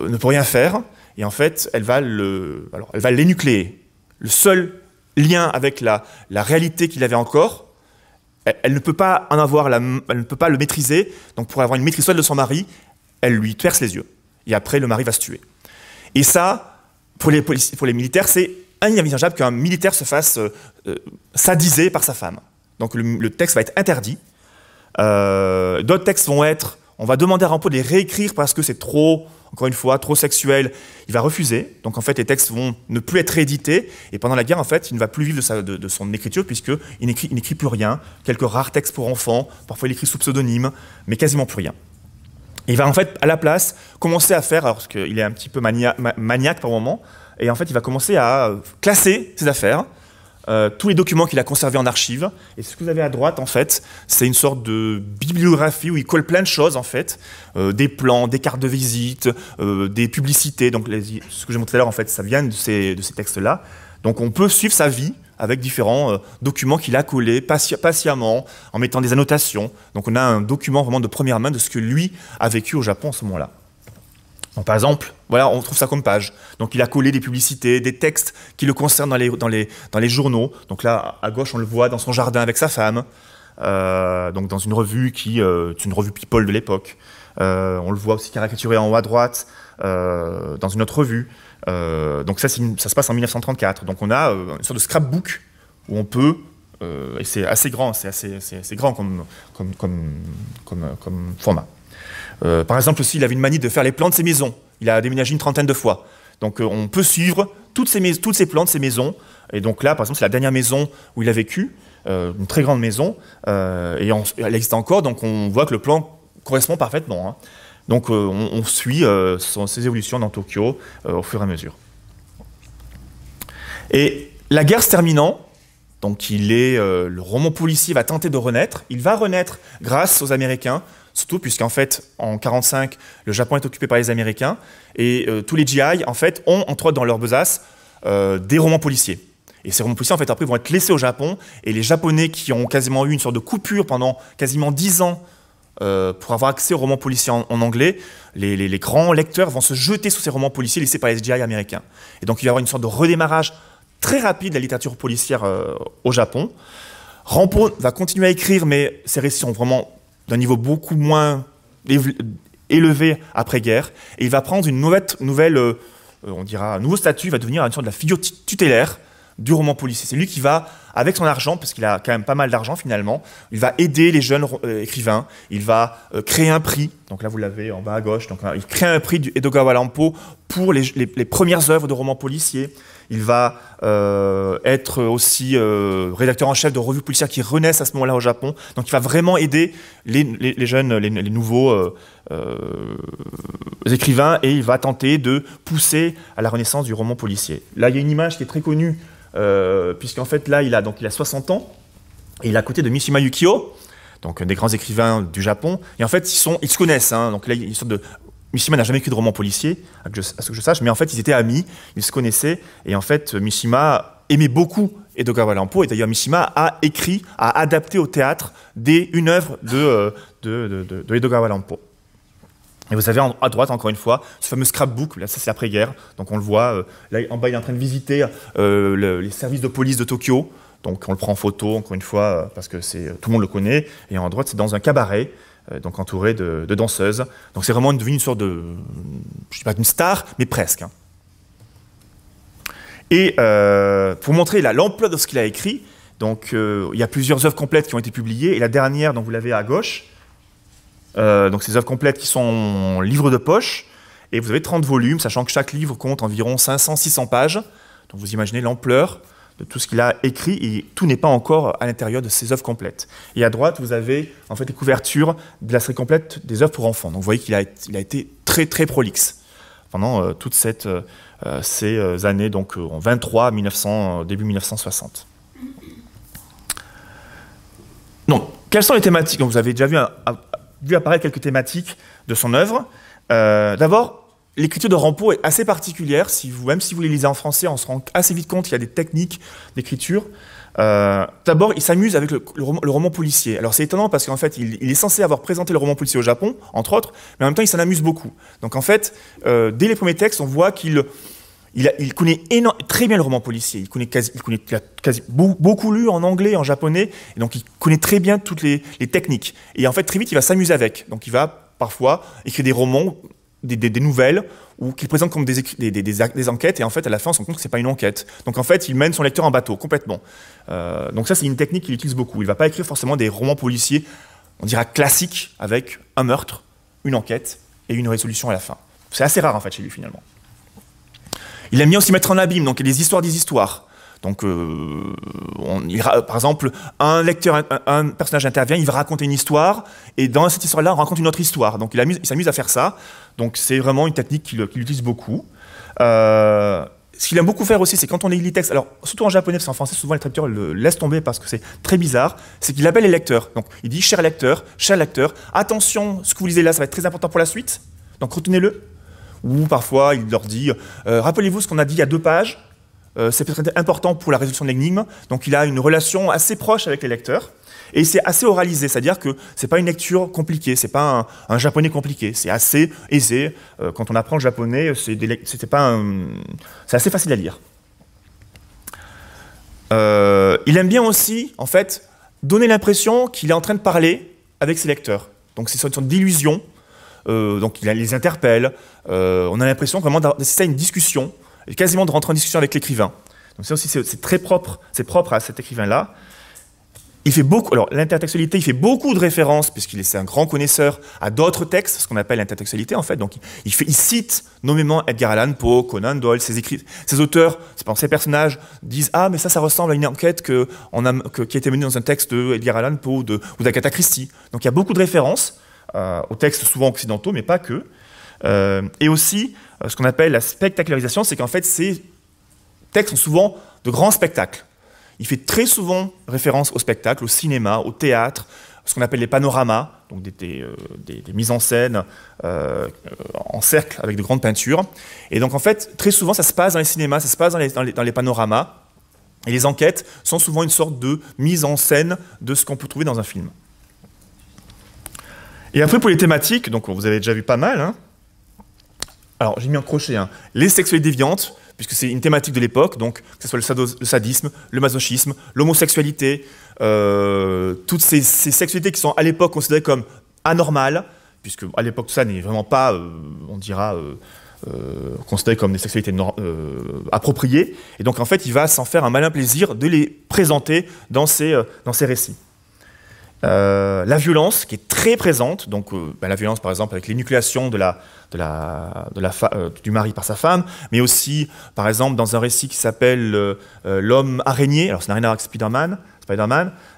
ne peut rien faire, et en fait, elle va le, alors, elle va l'énucléer le seul lien avec la, réalité qu'il avait encore, elle, ne peut pas en avoir, elle ne peut pas le maîtriser. Donc pour avoir une maîtrise seule de son mari, elle lui perce les yeux. Et après, le mari va se tuer. Et ça, pour les, pour les militaires, c'est inimaginable qu'un militaire se fasse euh, euh, sadiser par sa femme. Donc le, texte va être interdit. Euh, d'autres textes vont être, on va demander à Rampo de les réécrire parce que c'est trop encore une fois, trop sexuel, il va refuser. Donc en fait, les textes vont ne plus être édités. Et pendant la guerre, en fait, il ne va plus vivre de, son écriture, puisqu'il n'écrit, il n'écrit plus rien. Quelques rares textes pour enfants, parfois il écrit sous pseudonyme, mais quasiment plus rien. il va en fait, à la place, commencer à faire, alors qu'il est un petit peu maniaque par moment, et en fait, il va commencer à classer ses affaires euh, tous les documents qu'il a conservés en archive. Et ce que vous avez à droite, en fait, c'est une sorte de bibliographie où il colle plein de choses, en fait, euh, des plans, des cartes de visite, euh, des publicités. Donc, ce que j'ai montré tout à l'heure, en fait, ça vient de ces, de ces textes-là. Donc, on peut suivre sa vie avec différents documents qu'il a collés patiemment, en mettant des annotations. Donc, on a un document vraiment de première main de ce que lui a vécu au Japon à ce moment-là par exemple, voilà, on trouve ça comme page. Donc il a collé des publicités, des textes qui le concernent dans les, journaux. Donc là, à gauche, on le voit dans son jardin avec sa femme, euh, donc dans une revue qui euh, est une revue People de l'époque. Euh, on le voit aussi caricaturé en haut à droite dans une autre revue. donc ça, ça se passe en 1934. Donc on a une sorte de scrapbook où on peut et c'est assez grand, c'est assez, grand comme format. Euh, par exemple, aussi, il avait une manie de faire les plans de ses maisons. Il a déménagé une trentaine de fois. Donc, euh, on peut suivre toutes ces, toutes ces plans de ses maisons. Et donc là, par exemple, c'est la dernière maison où il a vécu, euh, une très grande maison, et elle existe encore, donc on voit que le plan correspond parfaitement. Hein. Donc, on, suit ses évolutions dans Tokyo au fur et à mesure. Et la guerre se terminant, donc il est, le roman policier va tenter de renaître. Il va renaître grâce aux Américains Surtout puisqu'en fait, en 1945, le Japon est occupé par les Américains et euh, tous les GI, en fait, ont entre autres dans leur besace euh, des romans policiers. Et ces romans policiers, en fait, après, vont être laissés au Japon et les Japonais qui ont quasiment eu une sorte de coupure pendant quasiment dix ans euh, pour avoir accès aux romans policiers en, anglais, les, grands lecteurs vont se jeter sous ces romans policiers laissés par les GI américains. Et donc, il va y avoir une sorte de redémarrage très rapide de la littérature policière au Japon. Rampo va continuer à écrire, mais ses récits sont vraiment d'un niveau beaucoup moins élevé après-guerre, et il va prendre une nouvelle, euh, on dira, un nouveau statut, il va devenir une sorte de la figure tutélaire du roman policier. C'est lui qui va, avec son argent, parce qu'il a quand même pas mal d'argent finalement, il va aider les jeunes euh, écrivains, il va euh, créer un prix, donc là vous l'avez en bas à gauche, donc, hein, il crée un prix du Edogawa Lampo pour les premières œuvres de romans policiers, il va euh, être aussi euh, rédacteur en chef de revues policières qui renaissent à ce moment-là au Japon. Donc il va vraiment aider les, jeunes, les, nouveaux euh, écrivains et il va tenter de pousser à la renaissance du roman policier. Là, il y a une image qui est très connue, puisqu'en fait, là, il a, donc, il a 60 ans et il est à côté de Mishima Yukio donc des grands écrivains du Japon. Et en fait, ils, se connaissent. Hein. donc là, il y a une de Mishima n'a jamais écrit de roman policier, à, ce que je sache, mais en fait, ils étaient amis, ils se connaissaient, et en fait, Mishima aimait beaucoup Edogawa Lampo, et d'ailleurs, Mishima a écrit, a adapté au théâtre une œuvre de, euh, de, de, Edogawa Lampo. Et vous avez à droite, encore une fois, ce fameux scrapbook, là, ça c'est après-guerre, donc on le voit, euh, là en bas il est en train de visiter euh, les services de police de Tokyo, donc on le prend en photo, encore une fois, parce que tout le monde le connaît, et en droite c'est dans un cabaret, euh, donc entourée de, danseuses. Donc c'est vraiment devenu une sorte de, je sais pas, une star, mais presque. Hein. Et euh, pour montrer l'ampleur de ce qu'il a écrit, donc euh, il y a plusieurs œuvres complètes qui ont été publiées, et la dernière, dont vous l'avez à gauche, euh, donc ces œuvres complètes qui sont livres de poche, et vous avez 30 volumes, sachant que chaque livre compte environ 500-600 pages, donc vous imaginez l'ampleur tout ce qu'il a écrit, et tout n'est pas encore à l'intérieur de ses œuvres complètes. Et à droite, vous avez en fait les couvertures de la série complète des œuvres pour enfants. Donc vous voyez qu'il a, été très très prolixe pendant euh, toutes cette, euh, euh, ces années, donc en 23 1900, début 1960. Donc, quelles sont les thématiques Vous avez déjà vu, apparaître quelques thématiques de son œuvre. D'abord, L'écriture de Rampo est assez particulière. Si vous, même si vous les lisez en français, on se rend assez vite compte qu'il y a des techniques d'écriture. Euh, d'abord, il s'amuse avec le, roman, policier. Alors c'est étonnant parce qu'en fait, il, est censé avoir présenté le roman policier au Japon, entre autres, mais en même temps, il s'en amuse beaucoup. Donc en fait, euh, dès les premiers textes, on voit qu'il connaît très bien le roman policier. Il connaît, quasi, il a beaucoup lu en anglais, en japonais, et donc il connaît très bien toutes les, les, techniques. Et en fait, très vite, il va s'amuser avec. Donc il va parfois écrire des romans des, nouvelles ou qu'il présente comme des, enquêtes et en fait à la fin on se rend compte que c'est pas une enquête. Donc en fait il mène son lecteur en bateau complètement. Euh, donc ça c'est une technique qu'il utilise beaucoup. Il va pas écrire forcément des romans policiers, on dira classiques avec un meurtre, une enquête et une résolution à la fin. C'est assez rare en fait chez lui finalement. Il aime bien aussi mettre en abîme donc les histoires des histoires. Donc, euh, on, par exemple, un lecteur, un, personnage intervient, il va raconter une histoire, et dans cette histoire-là, on raconte une autre histoire. Donc, il, s'amuse à faire ça. Donc, c'est vraiment une technique qu'il utilise beaucoup. Euh, ce qu'il aime beaucoup faire aussi, c'est quand on lit les textes, alors surtout en japonais, parce qu'en français, souvent les traducteurs le laissent tomber parce que c'est très bizarre, c'est qu'il appelle les lecteurs. Donc il dit cher lecteur, cher lecteur, attention, ce que vous lisez là, ça va être très important pour la suite, donc retenez-le. Ou parfois, il leur dit euh, rappelez-vous ce qu'on a dit il y a deux pages, euh, c'est peut important pour la résolution de l'énigme, donc il a une relation assez proche avec les lecteurs. Et c'est assez oralisé, c'est-à-dire que ce n'est pas une lecture compliquée, ce n'est pas un, japonais compliqué, c'est assez aisé. Euh, quand on apprend le japonais, c'est assez facile à lire. Euh, il aime bien aussi, en fait, donner l'impression qu'il est en train de parler avec ses lecteurs. Donc c'est une sorte d'illusion. donc il les interpelle. on a l'impression vraiment d'assister à une discussion quasiment de rentrer en discussion avec l'écrivain. Donc c'est aussi, c'est très propre, c'est propre à cet écrivain-là. Il fait beaucoup, alors l'intertextualité, il fait beaucoup de références, puisqu'il est un grand connaisseur, à d'autres textes, ce qu'on appelle l'intertextualité en fait. Donc il, fait, il cite nommément Edgar Allan Poe, Conan Doyle, ses, écrits, ses auteurs, ses personnages disent Ah, mais ça, ça ressemble à une enquête que, qui a été menée dans un texte d'Edgar Allan Poe ou, de, ou d'Agatha Christie. Donc il y a beaucoup de références euh, aux textes souvent occidentaux, mais pas que. Euh, et aussi, euh, ce qu'on appelle la spectacularisation, c'est qu'en fait, ces textes sont souvent de grands spectacles. Il fait très souvent référence au spectacle, au cinéma, au théâtre, ce qu'on appelle les panoramas, donc des, des, euh, mises en scène euh, en cercle avec de grandes peintures. Et donc en fait, très souvent, ça se passe dans les cinémas, ça se passe dans les, dans les, dans les panoramas. Et les enquêtes sont souvent une sorte de mise en scène de ce qu'on peut trouver dans un film. Et après, pour les thématiques, donc vous avez déjà vu pas mal, hein, alors j'ai mis un crochet, hein, les sexualités déviantes, puisque c'est une thématique de l'époque, donc que ce soit le, sadisme, le masochisme, l'homosexualité, euh, toutes ces, sexualités qui sont à l'époque considérées comme anormales, puisque à l'époque tout ça n'est vraiment pas, euh, on dira, euh, considéré comme des sexualités appropriées, et donc en fait il va s'en faire un malin plaisir de les présenter dans ses, dans ses récits. Euh, la violence qui est très présente, donc euh, bah, la violence par exemple avec l'énucléation euh, du mari par sa femme, mais aussi par exemple dans un récit qui s'appelle L'homme araignée, alors c'est un rien avec Spider-Man,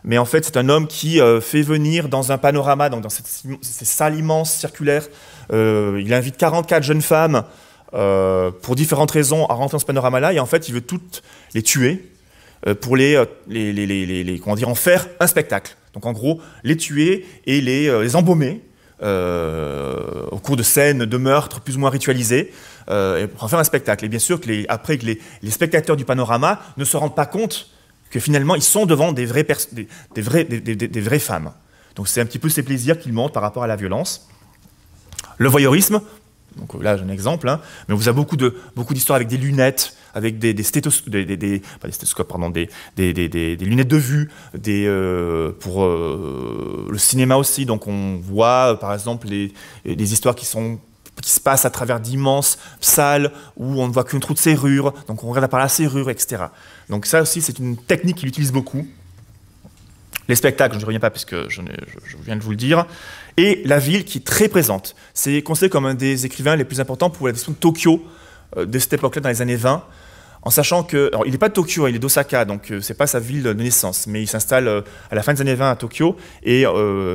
mais en fait c'est un homme qui fait venir dans un panorama, donc dans cette, salles salle immense circulaire, il invite 44 jeunes femmes pour différentes raisons à rentrer dans ce panorama-là, et en fait il veut toutes les tuer pour les, les comment dire, en faire un spectacle. Donc en gros, les tuer et les, euh, embaumer euh, au cours de scènes de meurtres plus ou moins ritualisées euh, pour en faire un spectacle. Et bien sûr, que les, après que les, spectateurs du panorama ne se rendent pas compte que finalement ils sont devant des vraies, des, vraies femmes. Donc c'est un petit peu ces plaisirs qu'ils montrent par rapport à la violence. Le voyeurisme, donc là j'ai un exemple, hein, mais on vous a beaucoup d'histoires de, beaucoup avec des lunettes, avec des, des stéthoscopes, des, lunettes de vue, des, euh, pour euh, le cinéma aussi. Donc on voit euh, par exemple les, histoires qui sont qui se passent à travers d'immenses salles où on ne voit qu'une trou de serrure, donc on regarde par la serrure, etc. Donc ça aussi, c'est une technique qu'il utilise beaucoup. Les spectacles, je ne reviens pas parce que je, viens de vous le dire. Et la ville qui est très présente. C'est considéré comme un des écrivains les plus importants pour la vision de Tokyo euh, de cette époque-là, dans les années 20, en sachant que, il n'est pas de Tokyo, hein, il est d'Osaka, donc euh, ce n'est pas sa ville de naissance, mais il s'installe euh, à la fin des années 20 à Tokyo. Et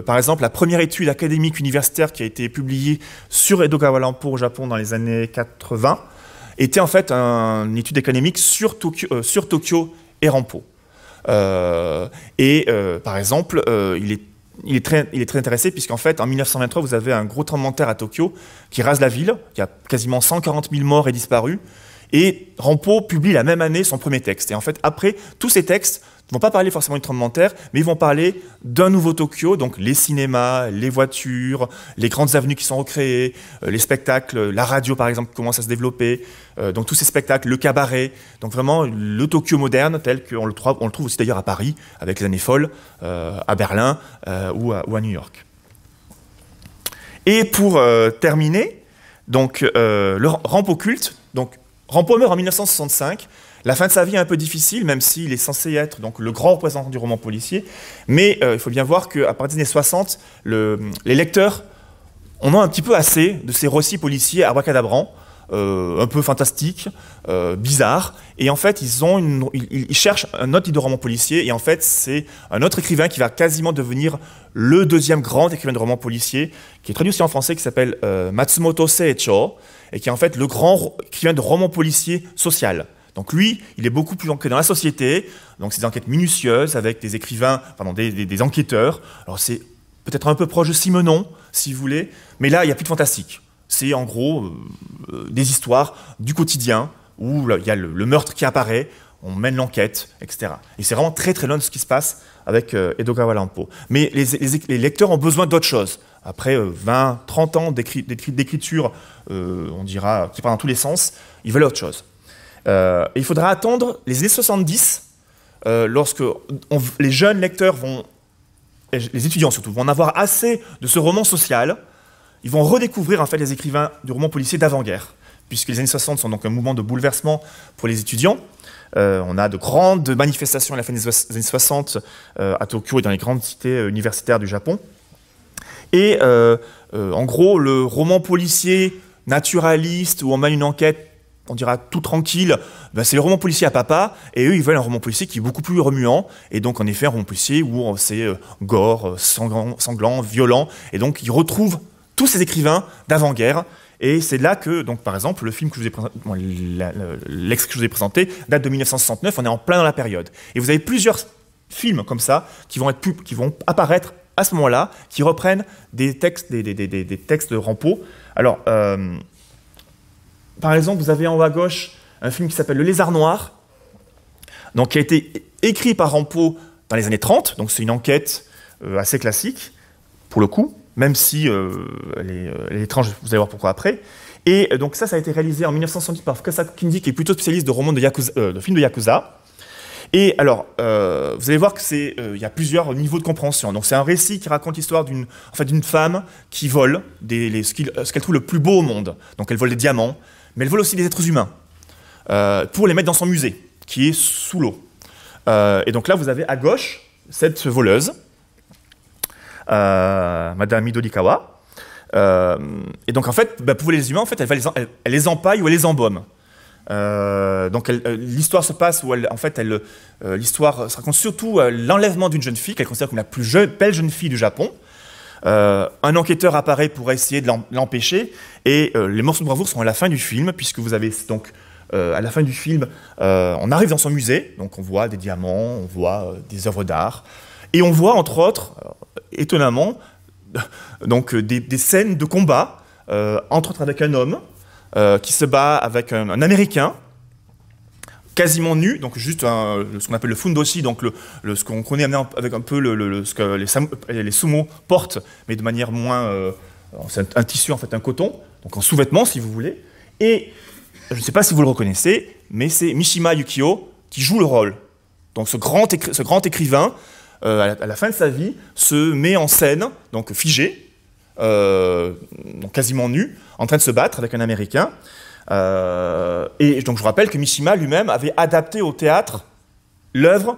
par exemple, la première étude académique universitaire qui a été publiée sur Edo Lampo au Japon dans les années 80 était en fait une étude économique sur Tokyo, et Rampo. et par exemple, il est il est très, il est très intéressé puisqu'en fait, en 1923, vous avez un gros tremblement de terre à Tokyo qui rase la ville. qui a quasiment 140 000 morts et disparus. Et Rampo publie la même année son premier texte. Et en fait, après, tous ces textes ils vont pas parler forcément du tremblement de terre, mais ils vont parler d'un nouveau Tokyo, donc les cinémas, les voitures, les grandes avenues qui sont recréées, euh, les spectacles, la radio par exemple qui commence à se développer, euh, donc tous ces spectacles, le cabaret, donc vraiment le Tokyo moderne tel qu'on le, on le trouve aussi d'ailleurs à Paris avec les années folles, euh, à Berlin ou, à, New York. Et pour terminer, donc le Rampo culte, donc Rampo meurt en 1965. La fin de sa vie est un peu difficile, même s'il est censé être donc, le grand représentant du roman policier. Mais euh, il faut bien voir qu'à partir des années 60, les lecteurs en ont un petit peu assez de ces récits policiers à euh, un peu fantastiques, euh, bizarres. Et en fait, ils, ont ils, cherchent un autre type de roman policier. Et en fait, c'est un autre écrivain qui va quasiment devenir le deuxième grand écrivain de roman policier, qui est traduit aussi en français, qui s'appelle euh, Matsumoto Seicho, et qui est en fait le grand écrivain de roman policier social. Donc lui, il est beaucoup plus ancré dans la société, donc c'est des enquêtes minutieuses avec des écrivains, pardon, des, enquêteurs. Alors c'est peut-être un peu proche de Simonon, si vous voulez, mais là, il n'y a plus de fantastique. C'est en gros euh, euh, des histoires du quotidien où il y a le, meurtre qui apparaît, on mène l'enquête, etc. Et c'est vraiment très très loin de ce qui se passe avec edo euh, Edogawa Mais les, lecteurs ont besoin d'autre chose. après 20, 30 ans d'écriture, on dira, qui part dans tous les sens, ils veulent autre chose. Euh, il faudra attendre les années 70, euh, lorsque les jeunes lecteurs vont, les étudiants surtout, vont en avoir assez de ce roman social. Ils vont redécouvrir en fait les écrivains du roman policier d'avant-guerre, puisque les années 60 sont donc un mouvement de bouleversement pour les étudiants. Euh, on a de grandes manifestations à la fin des années 60 à Tokyo et dans les grandes cités universitaires du Japon. Et en gros, le roman policier naturaliste où on mène une enquête on dira tout tranquille, ben, c'est le roman policier à papa, et eux ils veulent un roman policier qui est beaucoup plus remuant, et donc en effet un roman policier où c'est euh, gore, euh, sanglant, violent, et donc ils retrouvent tous ces écrivains d'avant-guerre, et c'est là que, donc par exemple, le film que je vous ai présenté, l'ex que je vous ai présenté date de 1969, on est en plein dans la période, et vous avez plusieurs films comme ça qui vont, être qui vont apparaître à ce moment-là, qui reprennent des textes, des, textes de Rampo. Alors, euh, par exemple, vous avez en haut à gauche un film qui s'appelle Le Lézard Noir, donc, qui a été écrit par Rampo dans les années 30, donc c'est une enquête euh, assez classique, pour le coup, même si euh, euh, elle, est, étrange, vous allez voir pourquoi après. Et donc ça, ça a été réalisé en 1970 par Fukasa Kindi, qui est plutôt spécialiste de romans de, Yakuza, de films de Yakuza. Et alors, vous allez voir que il y a plusieurs niveaux de compréhension. Donc, c'est un récit qui raconte l'histoire d'une, en fait, femme qui vole ce, ce qu'elle trouve le plus beau au monde. Donc, elle vole des diamants, mais elle vole aussi des êtres humains euh, pour les mettre dans son musée, qui est sous l'eau. Euh, et donc là, vous avez à gauche cette voleuse, euh, Madame Midorikawa. et donc en fait, bah, pour les humains, en fait, elle, les empaille ou elle les embaume. donc l'histoire se passe où elle, en fait, l'histoire se raconte surtout l'enlèvement d'une jeune fille qu'elle considère comme la plus belle jeune fille du Japon, euh, un enquêteur apparaît pour essayer de l'empêcher, et euh, les morceaux de bravoure sont à la fin du film, puisque vous avez donc euh, à la fin du film, on arrive dans son musée, donc on voit des diamants, on voit des œuvres d'art, et on voit entre autres, étonnamment, donc des, scènes de combat, entre autres avec un homme qui se bat avec un Américain, quasiment nu, donc juste ce qu'on appelle le fundoshi, donc ce qu'on connaît avec un peu le, ce que les, les sumo portent, mais de manière moins... c'est euh, un, tissu, en fait, un coton, donc en sous-vêtement, si vous voulez. Et je ne sais pas si vous le reconnaissez, mais c'est Mishima Yukio qui joue le rôle. Donc ce grand, écrivain, euh, à, la, fin de sa vie, se met en scène, donc figé, euh, quasiment nu, en train de se battre avec un Américain. Euh, et donc je rappelle que Mishima lui-même avait adapté au théâtre l'œuvre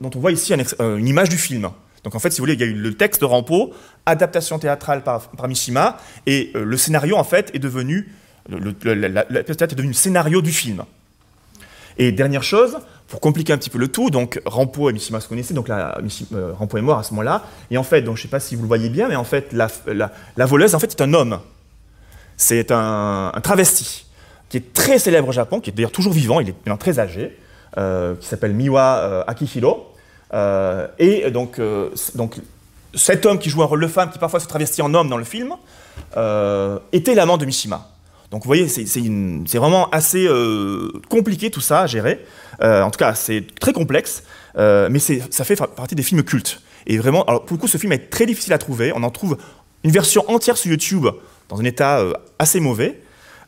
dont on voit ici euh, une image du film. Donc en fait, si vous voulez, il y a eu le texte de Rampo, adaptation théâtrale par, Mishima, et euh, le scénario en fait est devenu le, théâtre est devenu scénario du film. Et dernière chose, pour compliquer un petit peu le tout, donc Rampo et Mishima se connaissaient, donc la Rampo est mort à ce moment-là, et en fait, donc je ne sais pas si vous le voyez bien, mais en fait, la, voleuse en fait est un homme, c'est un, un travesti qui est très célèbre au Japon, qui est d'ailleurs toujours vivant, il est bien très âgé, euh, qui s'appelle Miwa euh, Akihiro. Euh, et donc, donc, cet homme qui joue un rôle de femme, qui parfois se travestit en homme dans le film, était l'amant de Mishima. Donc vous voyez, c'est vraiment assez compliqué tout ça à gérer. en tout cas, c'est très complexe, euh, mais ça fait partie des films cultes. Et vraiment, alors pour le coup, ce film est très difficile à trouver. On en trouve une version entière sur YouTube dans un état assez mauvais.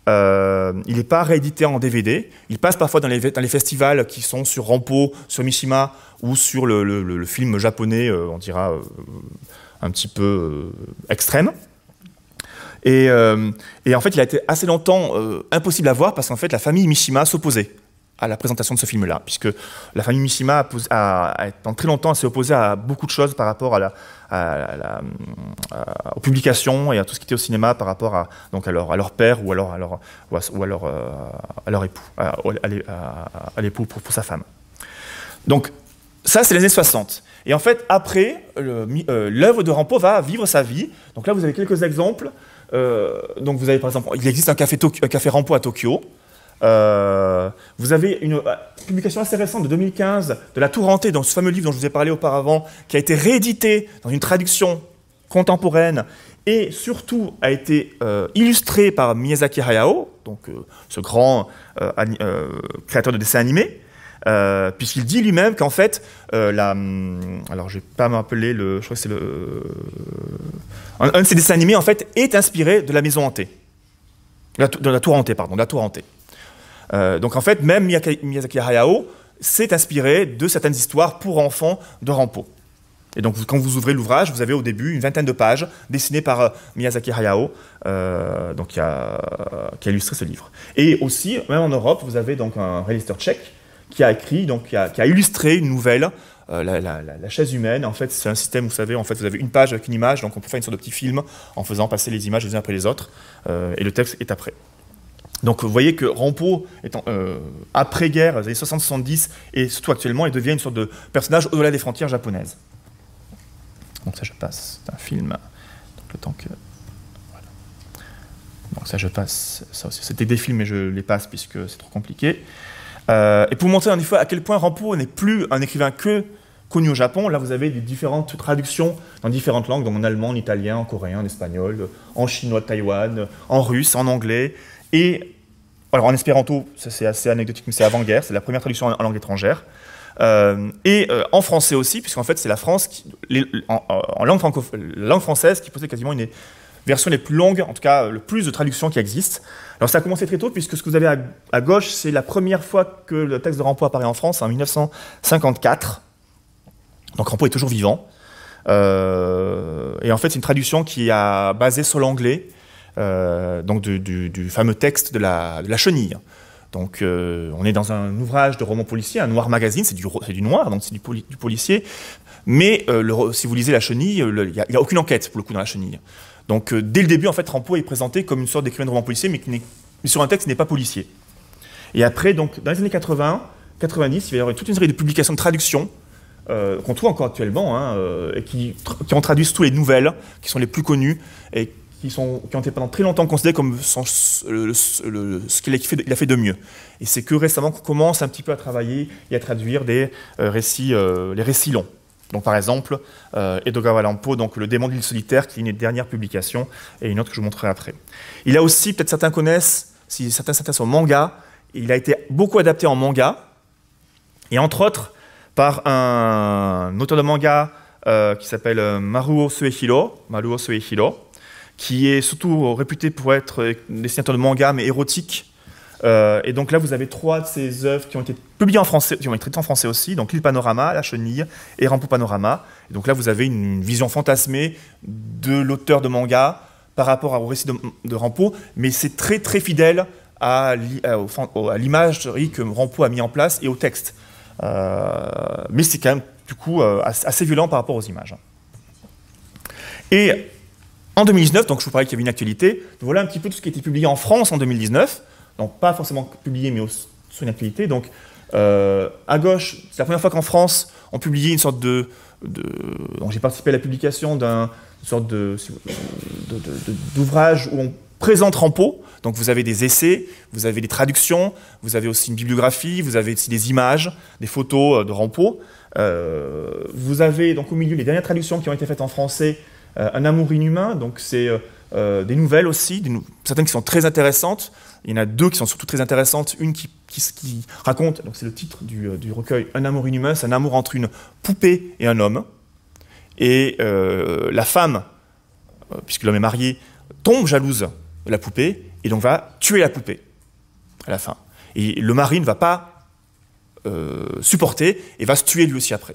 Euh, il n'est pas réédité en DVD. Il passe parfois dans les, festivals qui sont sur Rampo, sur Mishima ou sur le, film japonais, euh, on dira euh, un petit peu extrême. Et, et, en fait, il a été assez longtemps impossible à voir parce qu'en fait, la famille Mishima s'opposait à la présentation de ce film-là, puisque la famille Mishima a, pendant très longtemps s'est opposée à beaucoup de choses par rapport à la, euh, aux publications et à tout ce qui était au cinéma par rapport à, donc à, leur, à leur père ou à leur, ou alors euh, à leur, époux, à, l'époux pour, sa femme. Donc, ça, c'est les années 60. Et en fait, après, euh, l'œuvre de Rampo va vivre sa vie. Donc là, vous avez quelques exemples. donc vous avez par exemple, il existe un café, un café Rampo à Tokyo. Euh, vous avez une euh, publication assez récente de 2015 de La Tour hantée, dans ce fameux livre dont je vous ai parlé auparavant, qui a été réédité dans une traduction contemporaine et surtout a été euh, illustré par Miyazaki Hayao, donc ce grand créateur de dessins animés, puisqu'il dit lui-même qu'en fait, la, hum, alors je pas m'appeler le, c'est le, un, de ses dessins animés en fait est inspiré de la maison hantée, de la, de la tour hantée pardon, de la tour hantée. Euh, donc en fait, même Miyazaki Hayao s'est inspiré de certaines histoires pour enfants de Rampo. Et donc quand vous ouvrez l'ouvrage, vous avez au début une vingtaine de pages dessinées par euh, Miyazaki Hayao, euh, donc qui a, illustré ce livre. Et aussi, même en Europe, vous avez donc un réalisateur tchèque qui a écrit, donc qui a, illustré une nouvelle la, chaise humaine, en fait, c'est un système, vous savez, en fait, vous avez une page avec une image, donc on peut faire une sorte de petit film en faisant passer les images les unes après les autres, et le texte est après. Donc vous voyez que Rampo, étant, euh, après-guerre, les années 60-70, et surtout actuellement, il devient une sorte de personnage au-delà des frontières japonaises. Donc ça je passe, c'est un film, donc le temps que... Voilà. Donc ça je passe, ça aussi, c'était des films mais je les passe puisque c'est trop compliqué. Euh, et pour vous montrer une fois à quel point Rampo n'est plus un écrivain que connu au Japon, là vous avez des différentes traductions dans différentes langues, donc en allemand, en italien, en coréen, en espagnol, en chinois de Taïwan, en russe, en anglais, et alors en espéranto, c'est assez anecdotique, mais c'est avant-guerre, c'est la première traduction en, langue étrangère. Euh, et euh, en français aussi, puisqu'en fait c'est la France, qui, en, langue, langue, française, qui possède quasiment une versions les plus longues, en tout cas le plus de traductions qui existent. Alors ça a commencé très tôt, puisque ce que vous avez à, gauche, c'est la première fois que le texte de Rampo apparaît en France, en 1954. Donc Rampo est toujours vivant. Euh, et en fait, c'est une traduction qui a basé sur l'anglais, euh, donc du, fameux texte de la, chenille. Donc euh, on est dans un ouvrage de roman policier, un noir magazine, c'est du, du, noir, donc c'est du, du, policier. Mais euh, si vous lisez La Chenille, il n'y a, aucune enquête pour le coup dans La Chenille. Donc dès le début, en fait, Rampo est présenté comme une sorte d'écrivain de roman policier, mais, qui sur un texte qui n'est pas policier. Et après, donc, dans les années 80, 90, il va y avoir toute une série de publications de traduction qu'on trouve encore actuellement, hein, et qui, qui en traduisent tous les nouvelles, qui sont les plus connues, et qui, sont, qui ont été pendant très longtemps considérés comme ce qu'il a fait, il a fait de mieux. Et c'est que récemment qu'on commence un petit peu à travailler et à traduire des, euh, récits, euh, les récits longs. Donc, par exemple, euh, Edogawa Lampo, donc Le démon de l'île solitaire, qui est une dernière publication, et une autre que je vous montrerai après. Il a aussi, peut-être certains connaissent, si certains s'intéressent au manga, il a été beaucoup adapté en manga, et entre autres par un, auteur de manga qui s'appelle Maruo Suehiro, Maruo Suehiro, qui est surtout réputé pour être dessinateur de manga, mais érotique. Euh, et donc là, vous avez trois de ses œuvres qui ont été publiées en français, qui ont été traitées en français aussi, donc L'île Panorama, La Chenille et Rampo Panorama. Et donc là, vous avez une, vision fantasmée de l'auteur de manga par rapport au récit de, Rampo, mais c'est très très fidèle à, à l'image que Rampo a mis en place et au texte. Euh, mais c'est quand même du coup euh, assez violent par rapport aux images. Et en 2019, donc je vous parlais qu'il y avait une actualité, voilà un petit peu tout ce qui a été publié en France en 2019, donc pas forcément publié mais sur une actualité. Donc euh, à gauche, c'est la première fois qu'en France, on publiait une sorte de... j'ai participé à la publication d'un sorte de, d'ouvrage où on présente Rampo, donc vous avez des essais, vous avez des traductions, vous avez aussi une bibliographie, vous avez aussi des images, des photos euh, de Rampo. Euh, vous avez donc au milieu les dernières traductions qui ont été faites en français euh, un amour inhumain, donc c'est euh, euh, des nouvelles aussi, certaines qui sont très intéressantes. Il y en a deux qui sont surtout très intéressantes. Une qui, raconte, donc c'est le titre du, recueil Un amour inhumain, c'est un amour entre une poupée et un homme. Et la femme, puisque l'homme est marié, tombe jalouse de la poupée et donc va tuer la poupée à la fin. Et le mari ne va pas supporter et va se tuer lui aussi après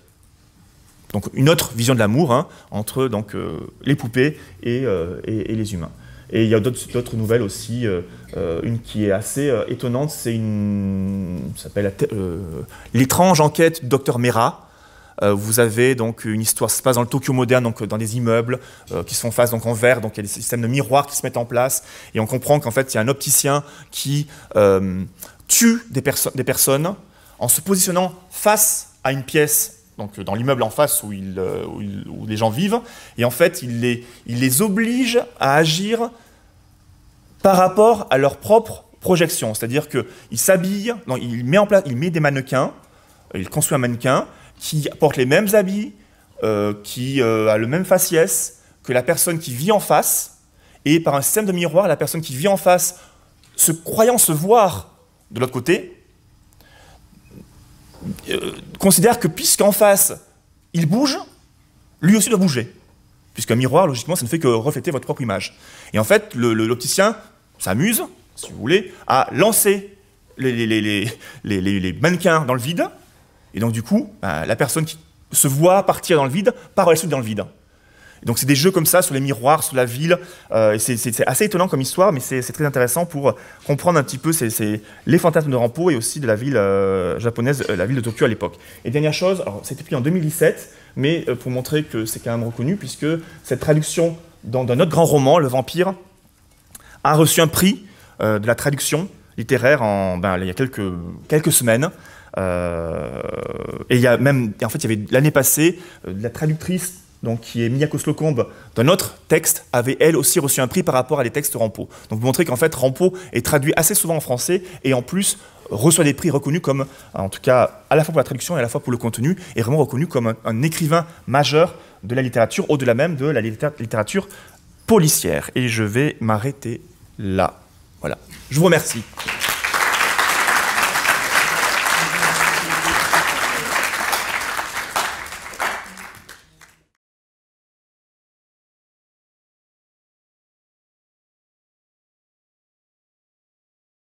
donc une autre vision de l'amour hein, entre donc, euh, les poupées euh, et, les humains. Et il y a d'autres nouvelles aussi, euh, une qui est assez étonnante, c'est une s'appelle l'étrange enquête du docteur Mera. vous avez donc une histoire qui se passe dans le Tokyo moderne, donc dans des immeubles qui se font face donc en verre, donc il y a des systèmes de miroirs qui se mettent en place, et on comprend qu'en fait il y a un opticien qui tue des, des personnes en se positionnant face à une pièce donc euh, dans l'immeuble en face où, il, euh, les gens vivent, et en fait, il les, il les oblige à agir par rapport à leur propre projection. C'est-à-dire qu'il s'habille, il met en place, il met des mannequins, il construit un mannequin qui porte les mêmes habits, euh, qui a le même faciès que la personne qui vit en face, et par un système de miroir, la personne qui vit en face, se croyant se voir de l'autre côté, euh, considère que puisqu'en face, il bouge, lui aussi doit bouger. Puisqu'un miroir, logiquement, ça ne fait que refléter votre propre image. Et en fait, l'opticien s'amuse, si vous voulez, à lancer les, mannequins dans le vide. Et donc, du coup, bah, la personne qui se voit partir dans le vide part elle dans le vide. Donc c'est des jeux comme ça sur les miroirs, sur la ville. Euh, c'est assez étonnant comme histoire, mais c'est très intéressant pour comprendre un petit peu les fantasmes de Rampo et aussi de la ville euh, japonaise, euh, la ville de Tokyo à l'époque. Et dernière chose, c'était pris en 2017, mais euh, pour montrer que c'est quand même reconnu, puisque cette traduction d'un autre grand roman, Le Vampire, a reçu un prix de la traduction littéraire en, ben, il y a quelques, quelques semaines. et il y a même, en fait, il y avait l'année passée, la traductrice qui est Miyako Slocombe, d'un autre texte, avait elle aussi reçu un prix par rapport à des textes Rampo. Donc vous montrez qu'en fait, Rampo est traduit assez souvent en français et en plus reçoit des prix reconnus comme, en tout cas, à la fois pour la traduction et à la fois pour le contenu, est vraiment reconnu comme un écrivain majeur de la littérature, au-delà même de la littérature policière. Et je vais m'arrêter là. Voilà. Je vous remercie.